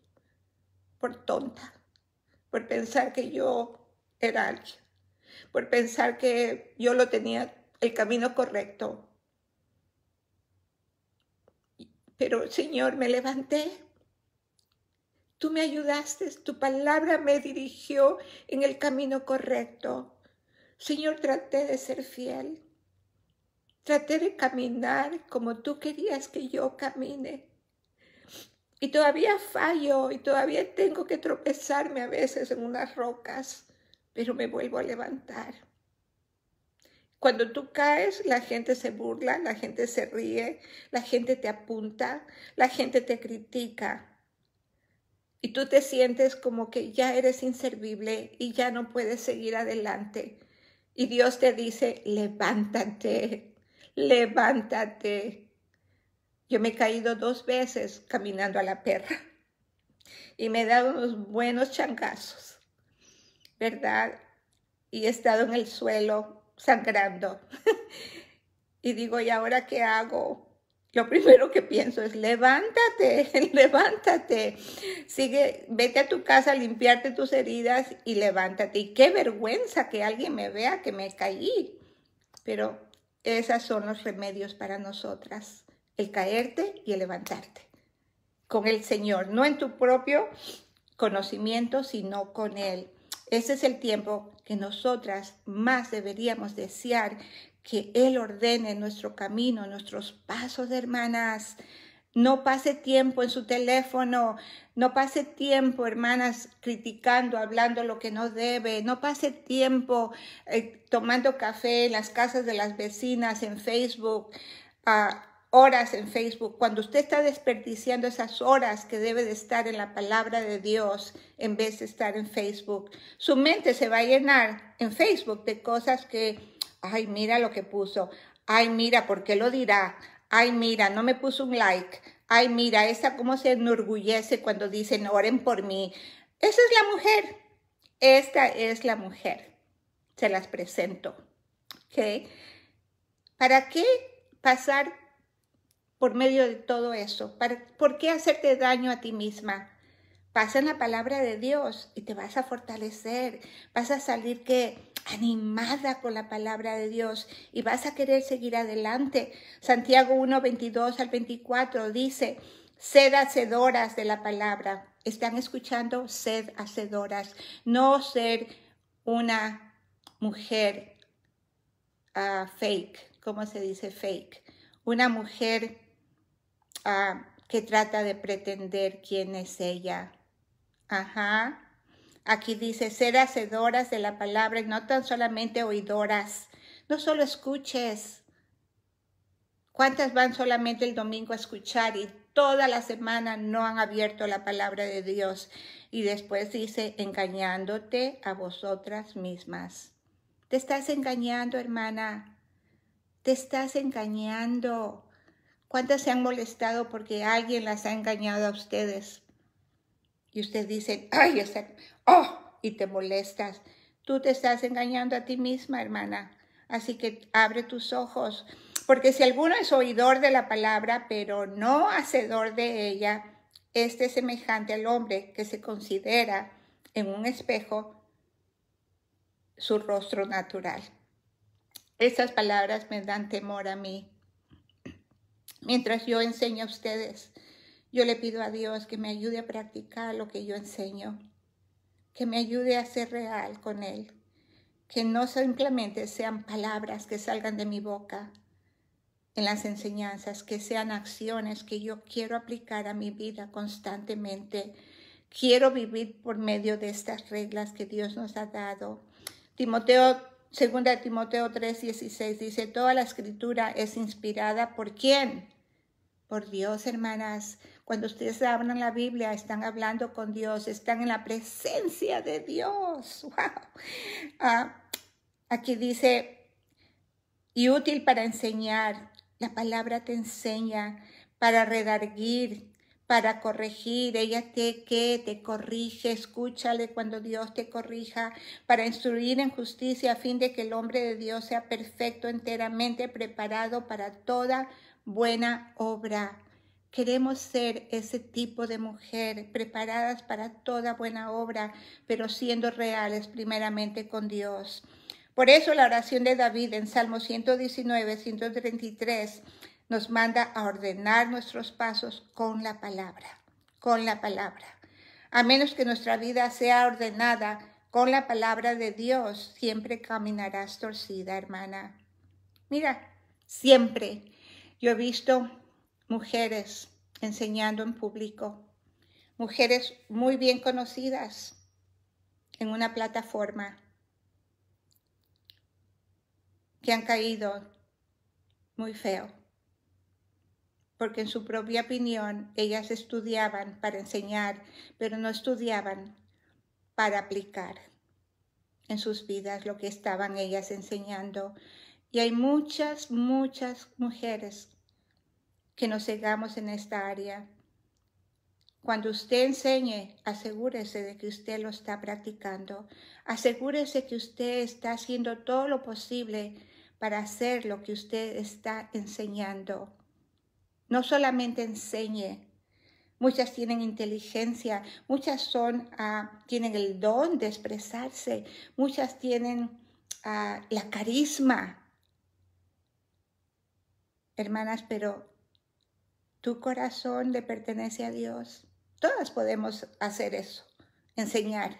por tonta, por pensar que yo era alguien, por pensar que yo lo tenía el camino correcto. Pero, Señor, me levanté Tú me ayudaste, tu palabra me dirigió en el camino correcto. Señor, traté de ser fiel. Traté de caminar como tú querías que yo camine. Y todavía fallo y todavía tengo que tropezarme a veces en unas rocas, pero me vuelvo a levantar. Cuando tú caes, la gente se burla, la gente se ríe, la gente te apunta, la gente te critica y tú te sientes como que ya eres inservible y ya no puedes seguir adelante. Y Dios te dice, levántate, <laughs> levántate. Yo me he caído dos veces caminando a la perra <laughs> y me he dado unos buenos changazos, ¿verdad? Y he estado en el suelo sangrando. <laughs> y digo, ¿y ahora qué hago? Lo primero que pienso es levántate, <laughs> levántate. Sigue, vete a tu casa a limpiarte tus heridas y levántate. Y qué vergüenza que alguien me vea que me caí. Pero esos son los remedios para nosotras, el caerte y el levantarte. Con el Señor, no en tu propio conocimiento, sino con Él. Ese es el tiempo que nosotras más deberíamos desear que Él ordene nuestro camino, nuestros pasos, hermanas. No pase tiempo en su teléfono, no pase tiempo, hermanas, criticando, hablando lo que no debe, no pase tiempo eh, tomando café en las casas de las vecinas, en Facebook, horas en Facebook. Cuando usted está desperdiciando esas horas que debe de estar en la palabra de Dios en vez de estar en Facebook, su mente se va a llenar en Facebook de cosas que Ay, mira lo que puso. Ay, mira, ¿por qué lo dirá? Ay, mira, no me puso un like. Ay, mira, esa cómo se enorgullece cuando dicen oren por mí. Esa es la mujer. Esta es la mujer. Se las presento. ¿Para qué pasar por medio de todo eso? ¿Para, ¿Por qué hacerte daño a ti misma? Vas en la palabra de Dios y te vas a fortalecer, vas a salir que animada con la palabra de Dios y vas a querer seguir adelante. Santiago 1, 22 al 24 dice, sed hacedoras de la palabra. Están escuchando, sed hacedoras, no ser una mujer ah, fake, ¿cómo se dice fake? Una mujer ah, que trata de pretender quién es ella Ajá. Aquí dice, ser hacedoras de la palabra y no tan solamente oidoras. No solo escuches. ¿Cuántas van solamente el domingo a escuchar y toda la semana no han abierto la palabra de Dios? Y después dice, engañándote a vosotras mismas. Te estás engañando, hermana. Te estás engañando. ¿Cuántas se han molestado porque alguien las ha engañado a ustedes? y usted dice, <laughs> ay, oh, y te molestas. Tú te estás engañando a ti misma, hermana. Así que abre tus ojos, porque si alguno es oidor de la palabra, pero no hacedor de ella, este es semejante al hombre que se considera en un espejo su rostro natural. Estas palabras me dan temor a mí. Mientras yo enseño a ustedes yo le pido a Dios que me ayude a practicar lo que yo enseño, que me ayude a ser real con Él, que no simplemente sean palabras que salgan de mi boca en las enseñanzas, que sean acciones que yo quiero aplicar a mi vida constantemente. Quiero vivir por medio de estas reglas que Dios nos ha dado. Timoteo, 2 Timoteo 3, 16 dice, toda la escritura es inspirada por quién? Por Dios, hermanas, cuando ustedes abran la Biblia, están hablando con Dios, están en la presencia de Dios. <laughs> Ah, aquí dice, y útil para enseñar. La palabra te enseña para redarguir, para corregir. Ella te que te corrige, escúchale cuando Dios te corrija, para instruir en justicia a fin de que el hombre de Dios sea perfecto, enteramente preparado para toda buena obra. Queremos ser ese tipo de mujer, preparadas para toda buena obra, pero siendo reales primeramente con Dios. Por eso la oración de David en Salmo 119, 133 nos manda a ordenar nuestros pasos con la palabra, con la palabra. A menos que nuestra vida sea ordenada con la palabra de Dios, siempre caminarás torcida, hermana. Mira, siempre. Yo he visto mujeres enseñando en público, mujeres muy bien conocidas en una plataforma que han caído muy feo, porque en su propia opinión ellas estudiaban para enseñar, pero no estudiaban para aplicar en sus vidas lo que estaban ellas enseñando y hay muchas, muchas mujeres que nos cegamos en esta área. Cuando usted enseñe, asegúrese de que usted lo está practicando. Asegúrese que usted está haciendo todo lo posible para hacer lo que usted está enseñando. No solamente enseñe. Muchas tienen inteligencia, muchas son, ah, tienen el don de expresarse, muchas tienen ah, la carisma, hermanas, pero tu corazón le pertenece a Dios. Todas podemos hacer eso, enseñar.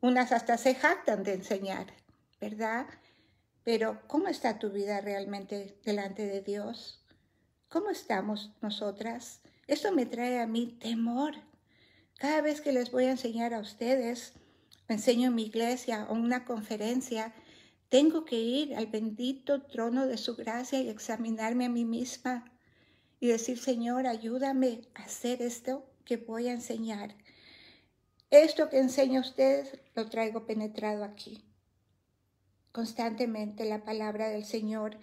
Unas hasta se jactan de enseñar, ¿verdad? Pero ¿cómo está tu vida realmente delante de Dios? ¿Cómo estamos nosotras? Esto me trae a mí temor. Cada vez que les voy a enseñar a ustedes, enseño en mi iglesia o una conferencia, tengo que ir al bendito trono de su gracia y examinarme a mí misma y decir, Señor, ayúdame a hacer esto que voy a enseñar. Esto que enseño a ustedes lo traigo penetrado aquí. Constantemente la palabra del Señor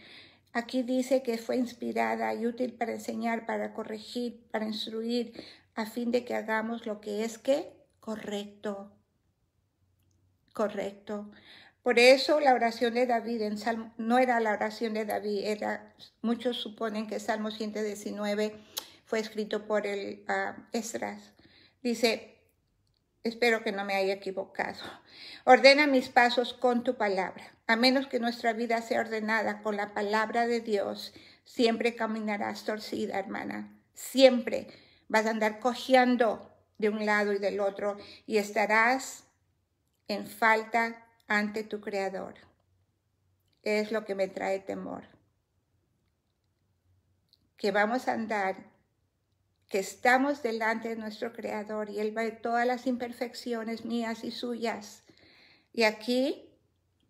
aquí dice que fue inspirada y útil para enseñar, para corregir, para instruir, a fin de que hagamos lo que es que correcto. Correcto. Por eso la oración de David en Salmo, no era la oración de David, era, muchos suponen que Salmo 119 fue escrito por el ah, Estras. Dice, espero que no me haya equivocado. Ordena mis pasos con tu palabra. A menos que nuestra vida sea ordenada con la palabra de Dios, siempre caminarás torcida, hermana. Siempre vas a andar cojeando de un lado y del otro y estarás en falta ante tu Creador. Es lo que me trae temor. Que vamos a andar, que estamos delante de nuestro Creador y Él ve todas las imperfecciones mías y suyas. Y aquí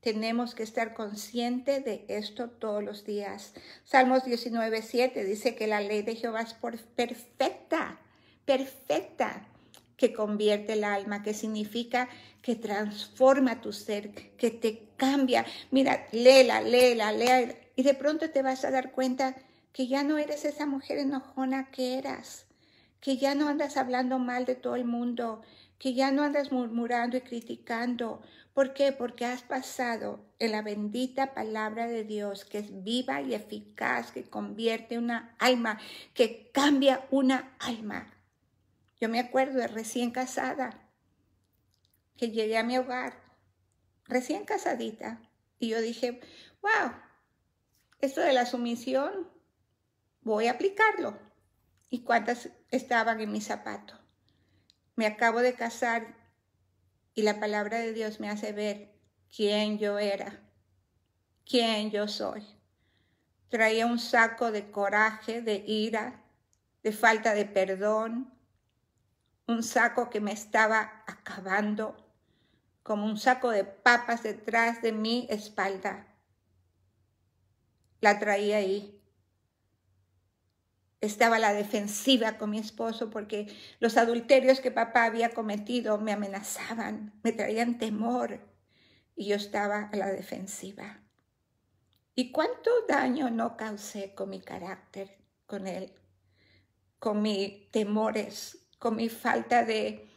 tenemos que estar consciente de esto todos los días. Salmos 19, 7 dice que la ley de Jehová es perfecta, perfecta que convierte el alma, que significa que transforma tu ser, que te cambia. Mira, léela, léela, léela. Y de pronto te vas a dar cuenta que ya no eres esa mujer enojona que eras, que ya no andas hablando mal de todo el mundo, que ya no andas murmurando y criticando. ¿Por qué? Porque has pasado en la bendita palabra de Dios, que es viva y eficaz, que convierte una alma, que cambia una alma yo me acuerdo de recién casada, que llegué a mi hogar, recién casadita, y yo dije, wow, esto de la sumisión, voy a aplicarlo. ¿Y cuántas estaban en mi zapato? Me acabo de casar y la palabra de Dios me hace ver quién yo era, quién yo soy. Traía un saco de coraje, de ira, de falta de perdón, un saco que me estaba acabando, como un saco de papas detrás de mi espalda. La traía ahí. Estaba a la defensiva con mi esposo porque los adulterios que papá había cometido me amenazaban, me traían temor y yo estaba a la defensiva. ¿Y cuánto daño no causé con mi carácter, con él, con mis temores, con mi falta de,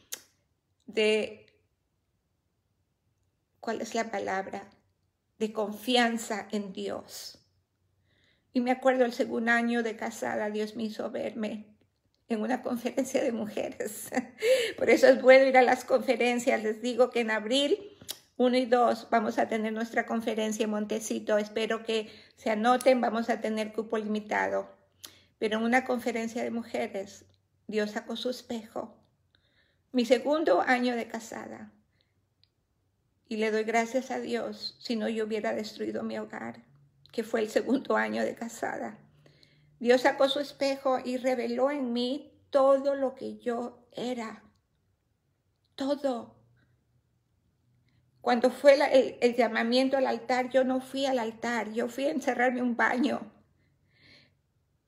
de, ¿cuál es la palabra? De confianza en Dios. Y me acuerdo el segundo año de casada, Dios me hizo verme en una conferencia de mujeres. <laughs> Por eso es bueno ir a las conferencias. Les digo que en abril 1 y 2 vamos a tener nuestra conferencia en Montecito. Espero que se anoten, vamos a tener cupo limitado. Pero en una conferencia de mujeres Dios sacó su espejo. Mi segundo año de casada. Y le doy gracias a Dios, si no yo hubiera destruido mi hogar, que fue el segundo año de casada. Dios sacó su espejo y reveló en mí todo lo que yo era. Todo. Cuando fue el, llamamiento al altar, yo no fui al altar, yo fui a encerrarme un baño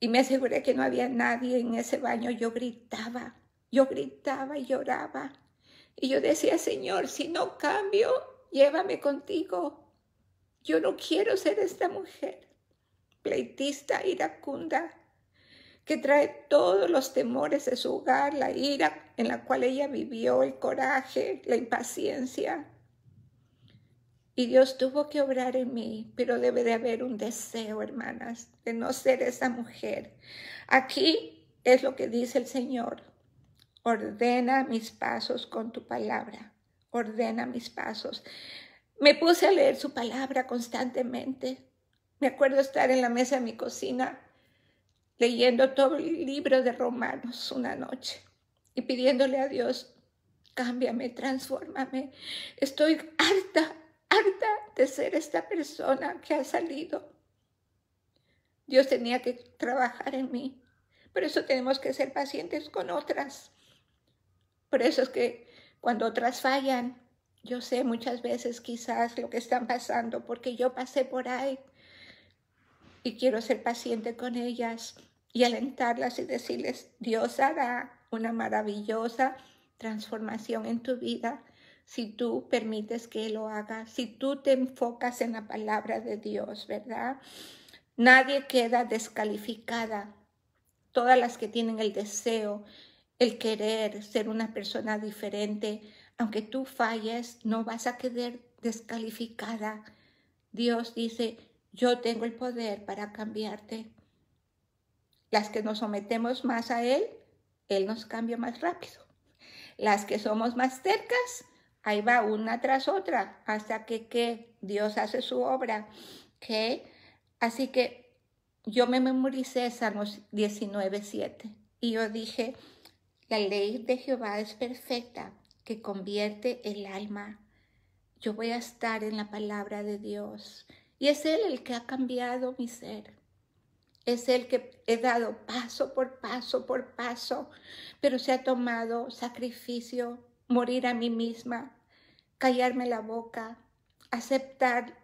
y me aseguré que no había nadie en ese baño, yo gritaba, yo gritaba y lloraba. Y yo decía, Señor, si no cambio, llévame contigo. Yo no quiero ser esta mujer, pleitista, iracunda, que trae todos los temores de su hogar, la ira en la cual ella vivió, el coraje, la impaciencia, y Dios tuvo que obrar en mí, pero debe de haber un deseo, hermanas, de no ser esa mujer. Aquí es lo que dice el Señor. Ordena mis pasos con tu palabra. Ordena mis pasos. Me puse a leer su palabra constantemente. Me acuerdo estar en la mesa de mi cocina leyendo todo el libro de Romanos una noche y pidiéndole a Dios, cámbiame, transfórmame. Estoy harta harta de ser esta persona que ha salido. Dios tenía que trabajar en mí. Por eso tenemos que ser pacientes con otras. Por eso es que cuando otras fallan, yo sé muchas veces quizás lo que están pasando porque yo pasé por ahí y quiero ser paciente con ellas y alentarlas y decirles, Dios hará una maravillosa transformación en tu vida si tú permites que lo haga, si tú te enfocas en la palabra de Dios, ¿verdad? Nadie queda descalificada. Todas las que tienen el deseo, el querer ser una persona diferente, aunque tú falles, no vas a quedar descalificada. Dios dice, yo tengo el poder para cambiarte. Las que nos sometemos más a Él, Él nos cambia más rápido. Las que somos más cercas, Ahí va una tras otra hasta que ¿qué? Dios hace su obra. ¿qué? Así que yo me memoricé Salmos 19.7 y yo dije, la ley de Jehová es perfecta, que convierte el alma. Yo voy a estar en la palabra de Dios. Y es Él el que ha cambiado mi ser. Es el que he dado paso por paso por paso, pero se ha tomado sacrificio morir a mí misma, callarme la boca, aceptar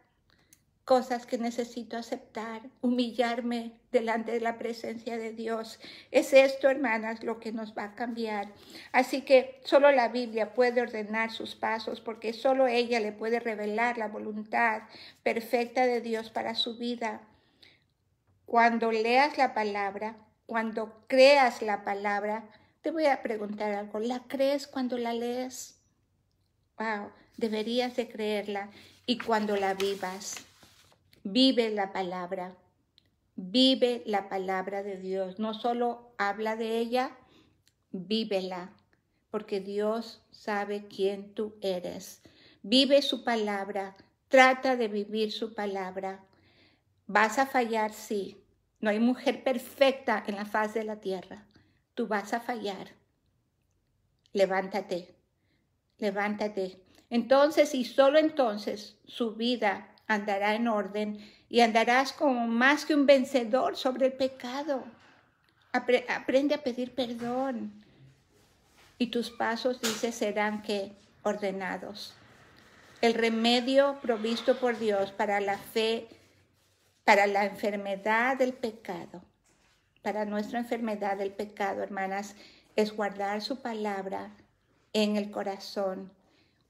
cosas que necesito aceptar, humillarme delante de la presencia de Dios. Es esto, hermanas, lo que nos va a cambiar. Así que solo la Biblia puede ordenar sus pasos porque solo ella le puede revelar la voluntad perfecta de Dios para su vida. Cuando leas la palabra, cuando creas la palabra, te voy a preguntar algo. ¿La crees cuando la lees? Wow, deberías de creerla. Y cuando la vivas, vive la palabra. Vive la palabra de Dios. No solo habla de ella, vívela. Porque Dios sabe quién tú eres. Vive su palabra. Trata de vivir su palabra. Vas a fallar, sí. No hay mujer perfecta en la faz de la tierra tú vas a fallar. Levántate, levántate. Entonces y solo entonces su vida andará en orden y andarás como más que un vencedor sobre el pecado. aprende a pedir perdón y tus pasos, dice, serán que ordenados. El remedio provisto por Dios para la fe, para la enfermedad del pecado, para nuestra enfermedad del pecado, hermanas, es guardar su palabra en el corazón.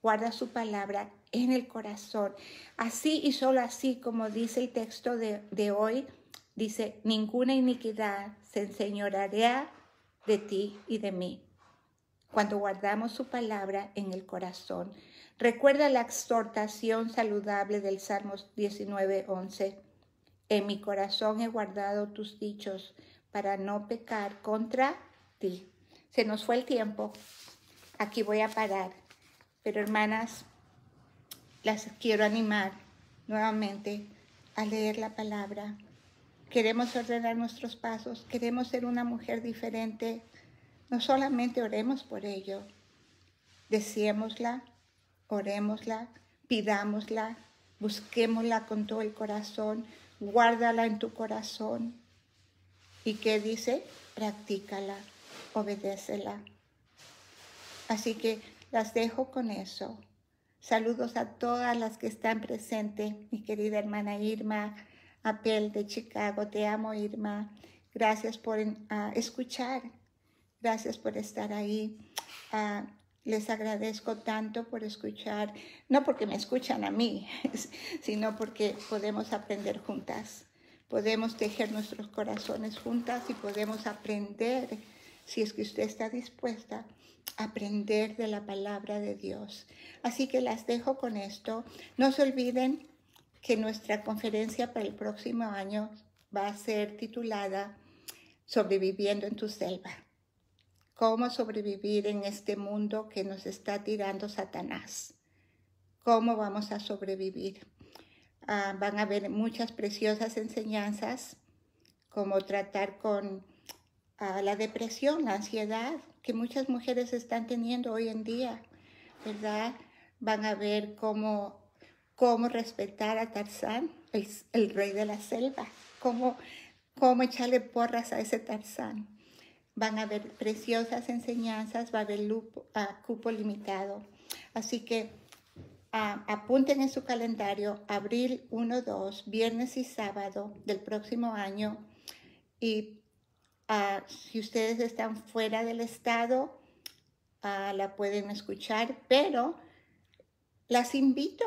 Guarda su palabra en el corazón. Así y solo así, como dice el texto de, hoy, dice, ninguna iniquidad se enseñoreará de ti y de mí. Cuando guardamos su palabra en el corazón. Recuerda la exhortación saludable del Salmo 19, 11. En mi corazón he guardado tus dichos para no pecar contra ti. Se nos fue el tiempo. Aquí voy a parar. Pero hermanas, las quiero animar nuevamente a leer la palabra. Queremos ordenar nuestros pasos, queremos ser una mujer diferente. No solamente oremos por ello, deseémosla, orémosla, pidámosla, busquémosla con todo el corazón, guárdala en tu corazón, ¿Y qué dice? Practícala, obedécela. Así que las dejo con eso. Saludos a todas las que están presentes, mi querida hermana Irma Apel de Chicago. Te amo, Irma. Gracias por escuchar. Gracias por estar ahí. les agradezco tanto por escuchar, no porque me escuchan a mí, <laughs> sino porque podemos aprender juntas podemos tejer nuestros corazones juntas y podemos aprender, si es que usted está dispuesta, aprender de la palabra de Dios. Así que las dejo con esto. No se olviden que nuestra conferencia para el próximo año va a ser titulada Sobreviviendo en tu selva. Cómo sobrevivir en este mundo que nos está tirando Satanás. ¿Cómo vamos a sobrevivir? Ah, van a ver muchas preciosas enseñanzas, como tratar con ah, la depresión, la ansiedad, que muchas mujeres están teniendo hoy en día, ¿verdad? Van a ver cómo, cómo respetar a Tarzán, el, rey de la selva, cómo, cómo echarle porras a ese Tarzán. Van a ver preciosas enseñanzas, va a haber ah, cupo limitado. Así que apunten en su calendario abril 1, 2, viernes y sábado del próximo año. Y ah, si ustedes están fuera del estado, ah, la pueden escuchar, pero las invito.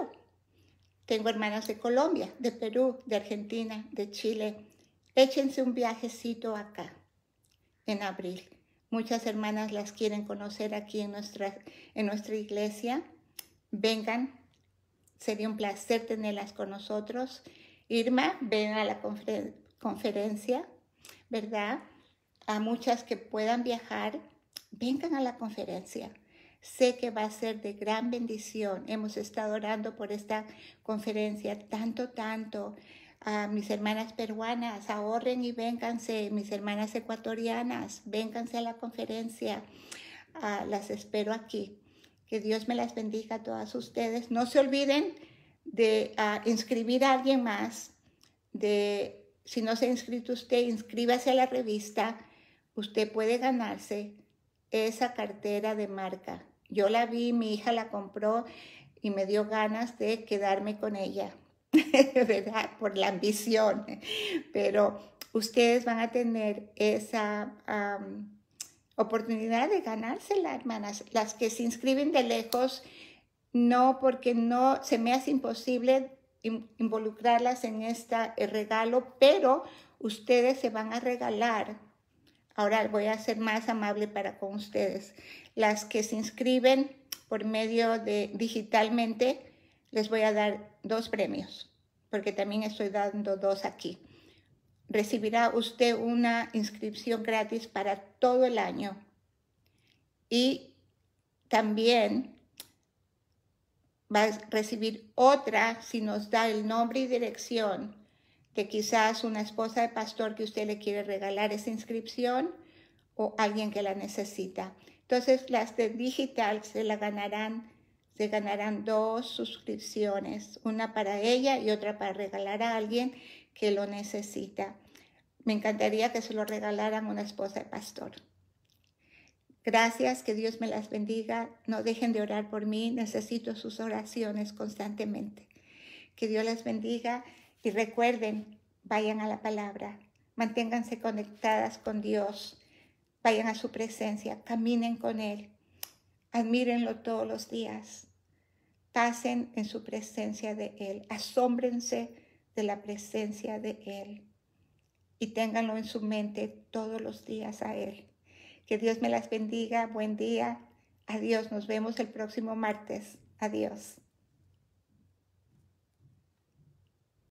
Tengo hermanas de Colombia, de Perú, de Argentina, de Chile. Échense un viajecito acá en abril. Muchas hermanas las quieren conocer aquí en nuestra, en nuestra iglesia vengan. Sería un placer tenerlas con nosotros. Irma, ven a la conferencia, ¿verdad? A muchas que puedan viajar, vengan a la conferencia. Sé que va a ser de gran bendición. Hemos estado orando por esta conferencia tanto, tanto. A mis hermanas peruanas, ahorren y vénganse. Mis hermanas ecuatorianas, vénganse a la conferencia. Ah, las espero aquí. Que Dios me las bendiga a todas ustedes. No se olviden de ah, inscribir a alguien más. De, si no se ha inscrito usted, inscríbase a la revista. Usted puede ganarse esa cartera de marca. Yo la vi, mi hija la compró y me dio ganas de quedarme con ella, <laughs> ¿verdad? Por la ambición. Pero ustedes van a tener esa oportunidad de ganársela, hermanas. Las que se inscriben de lejos, no, porque no se me hace imposible involucrarlas en este regalo, pero ustedes se van a regalar. Ahora voy a ser más amable para con ustedes. Las que se inscriben por medio de digitalmente, les voy a dar dos premios, porque también estoy dando dos aquí recibirá usted una inscripción gratis para todo el año. Y también va a recibir otra si nos da el nombre y dirección que quizás una esposa de pastor que usted le quiere regalar esa inscripción o alguien que la necesita. Entonces las de digital se la ganarán, se ganarán dos suscripciones, una para ella y otra para regalar a alguien que lo necesita. Me encantaría que se lo regalaran una esposa de pastor. Gracias, que Dios me las bendiga. No dejen de orar por mí, necesito sus oraciones constantemente. Que Dios las bendiga y recuerden, vayan a la palabra, manténganse conectadas con Dios, vayan a su presencia, caminen con Él, admírenlo todos los días, pasen en su presencia de Él, asómbrense de la presencia de Él. Y ténganlo en su mente todos los días a Él. Que Dios me las bendiga. Buen día. Adiós. Nos vemos el próximo martes. Adiós.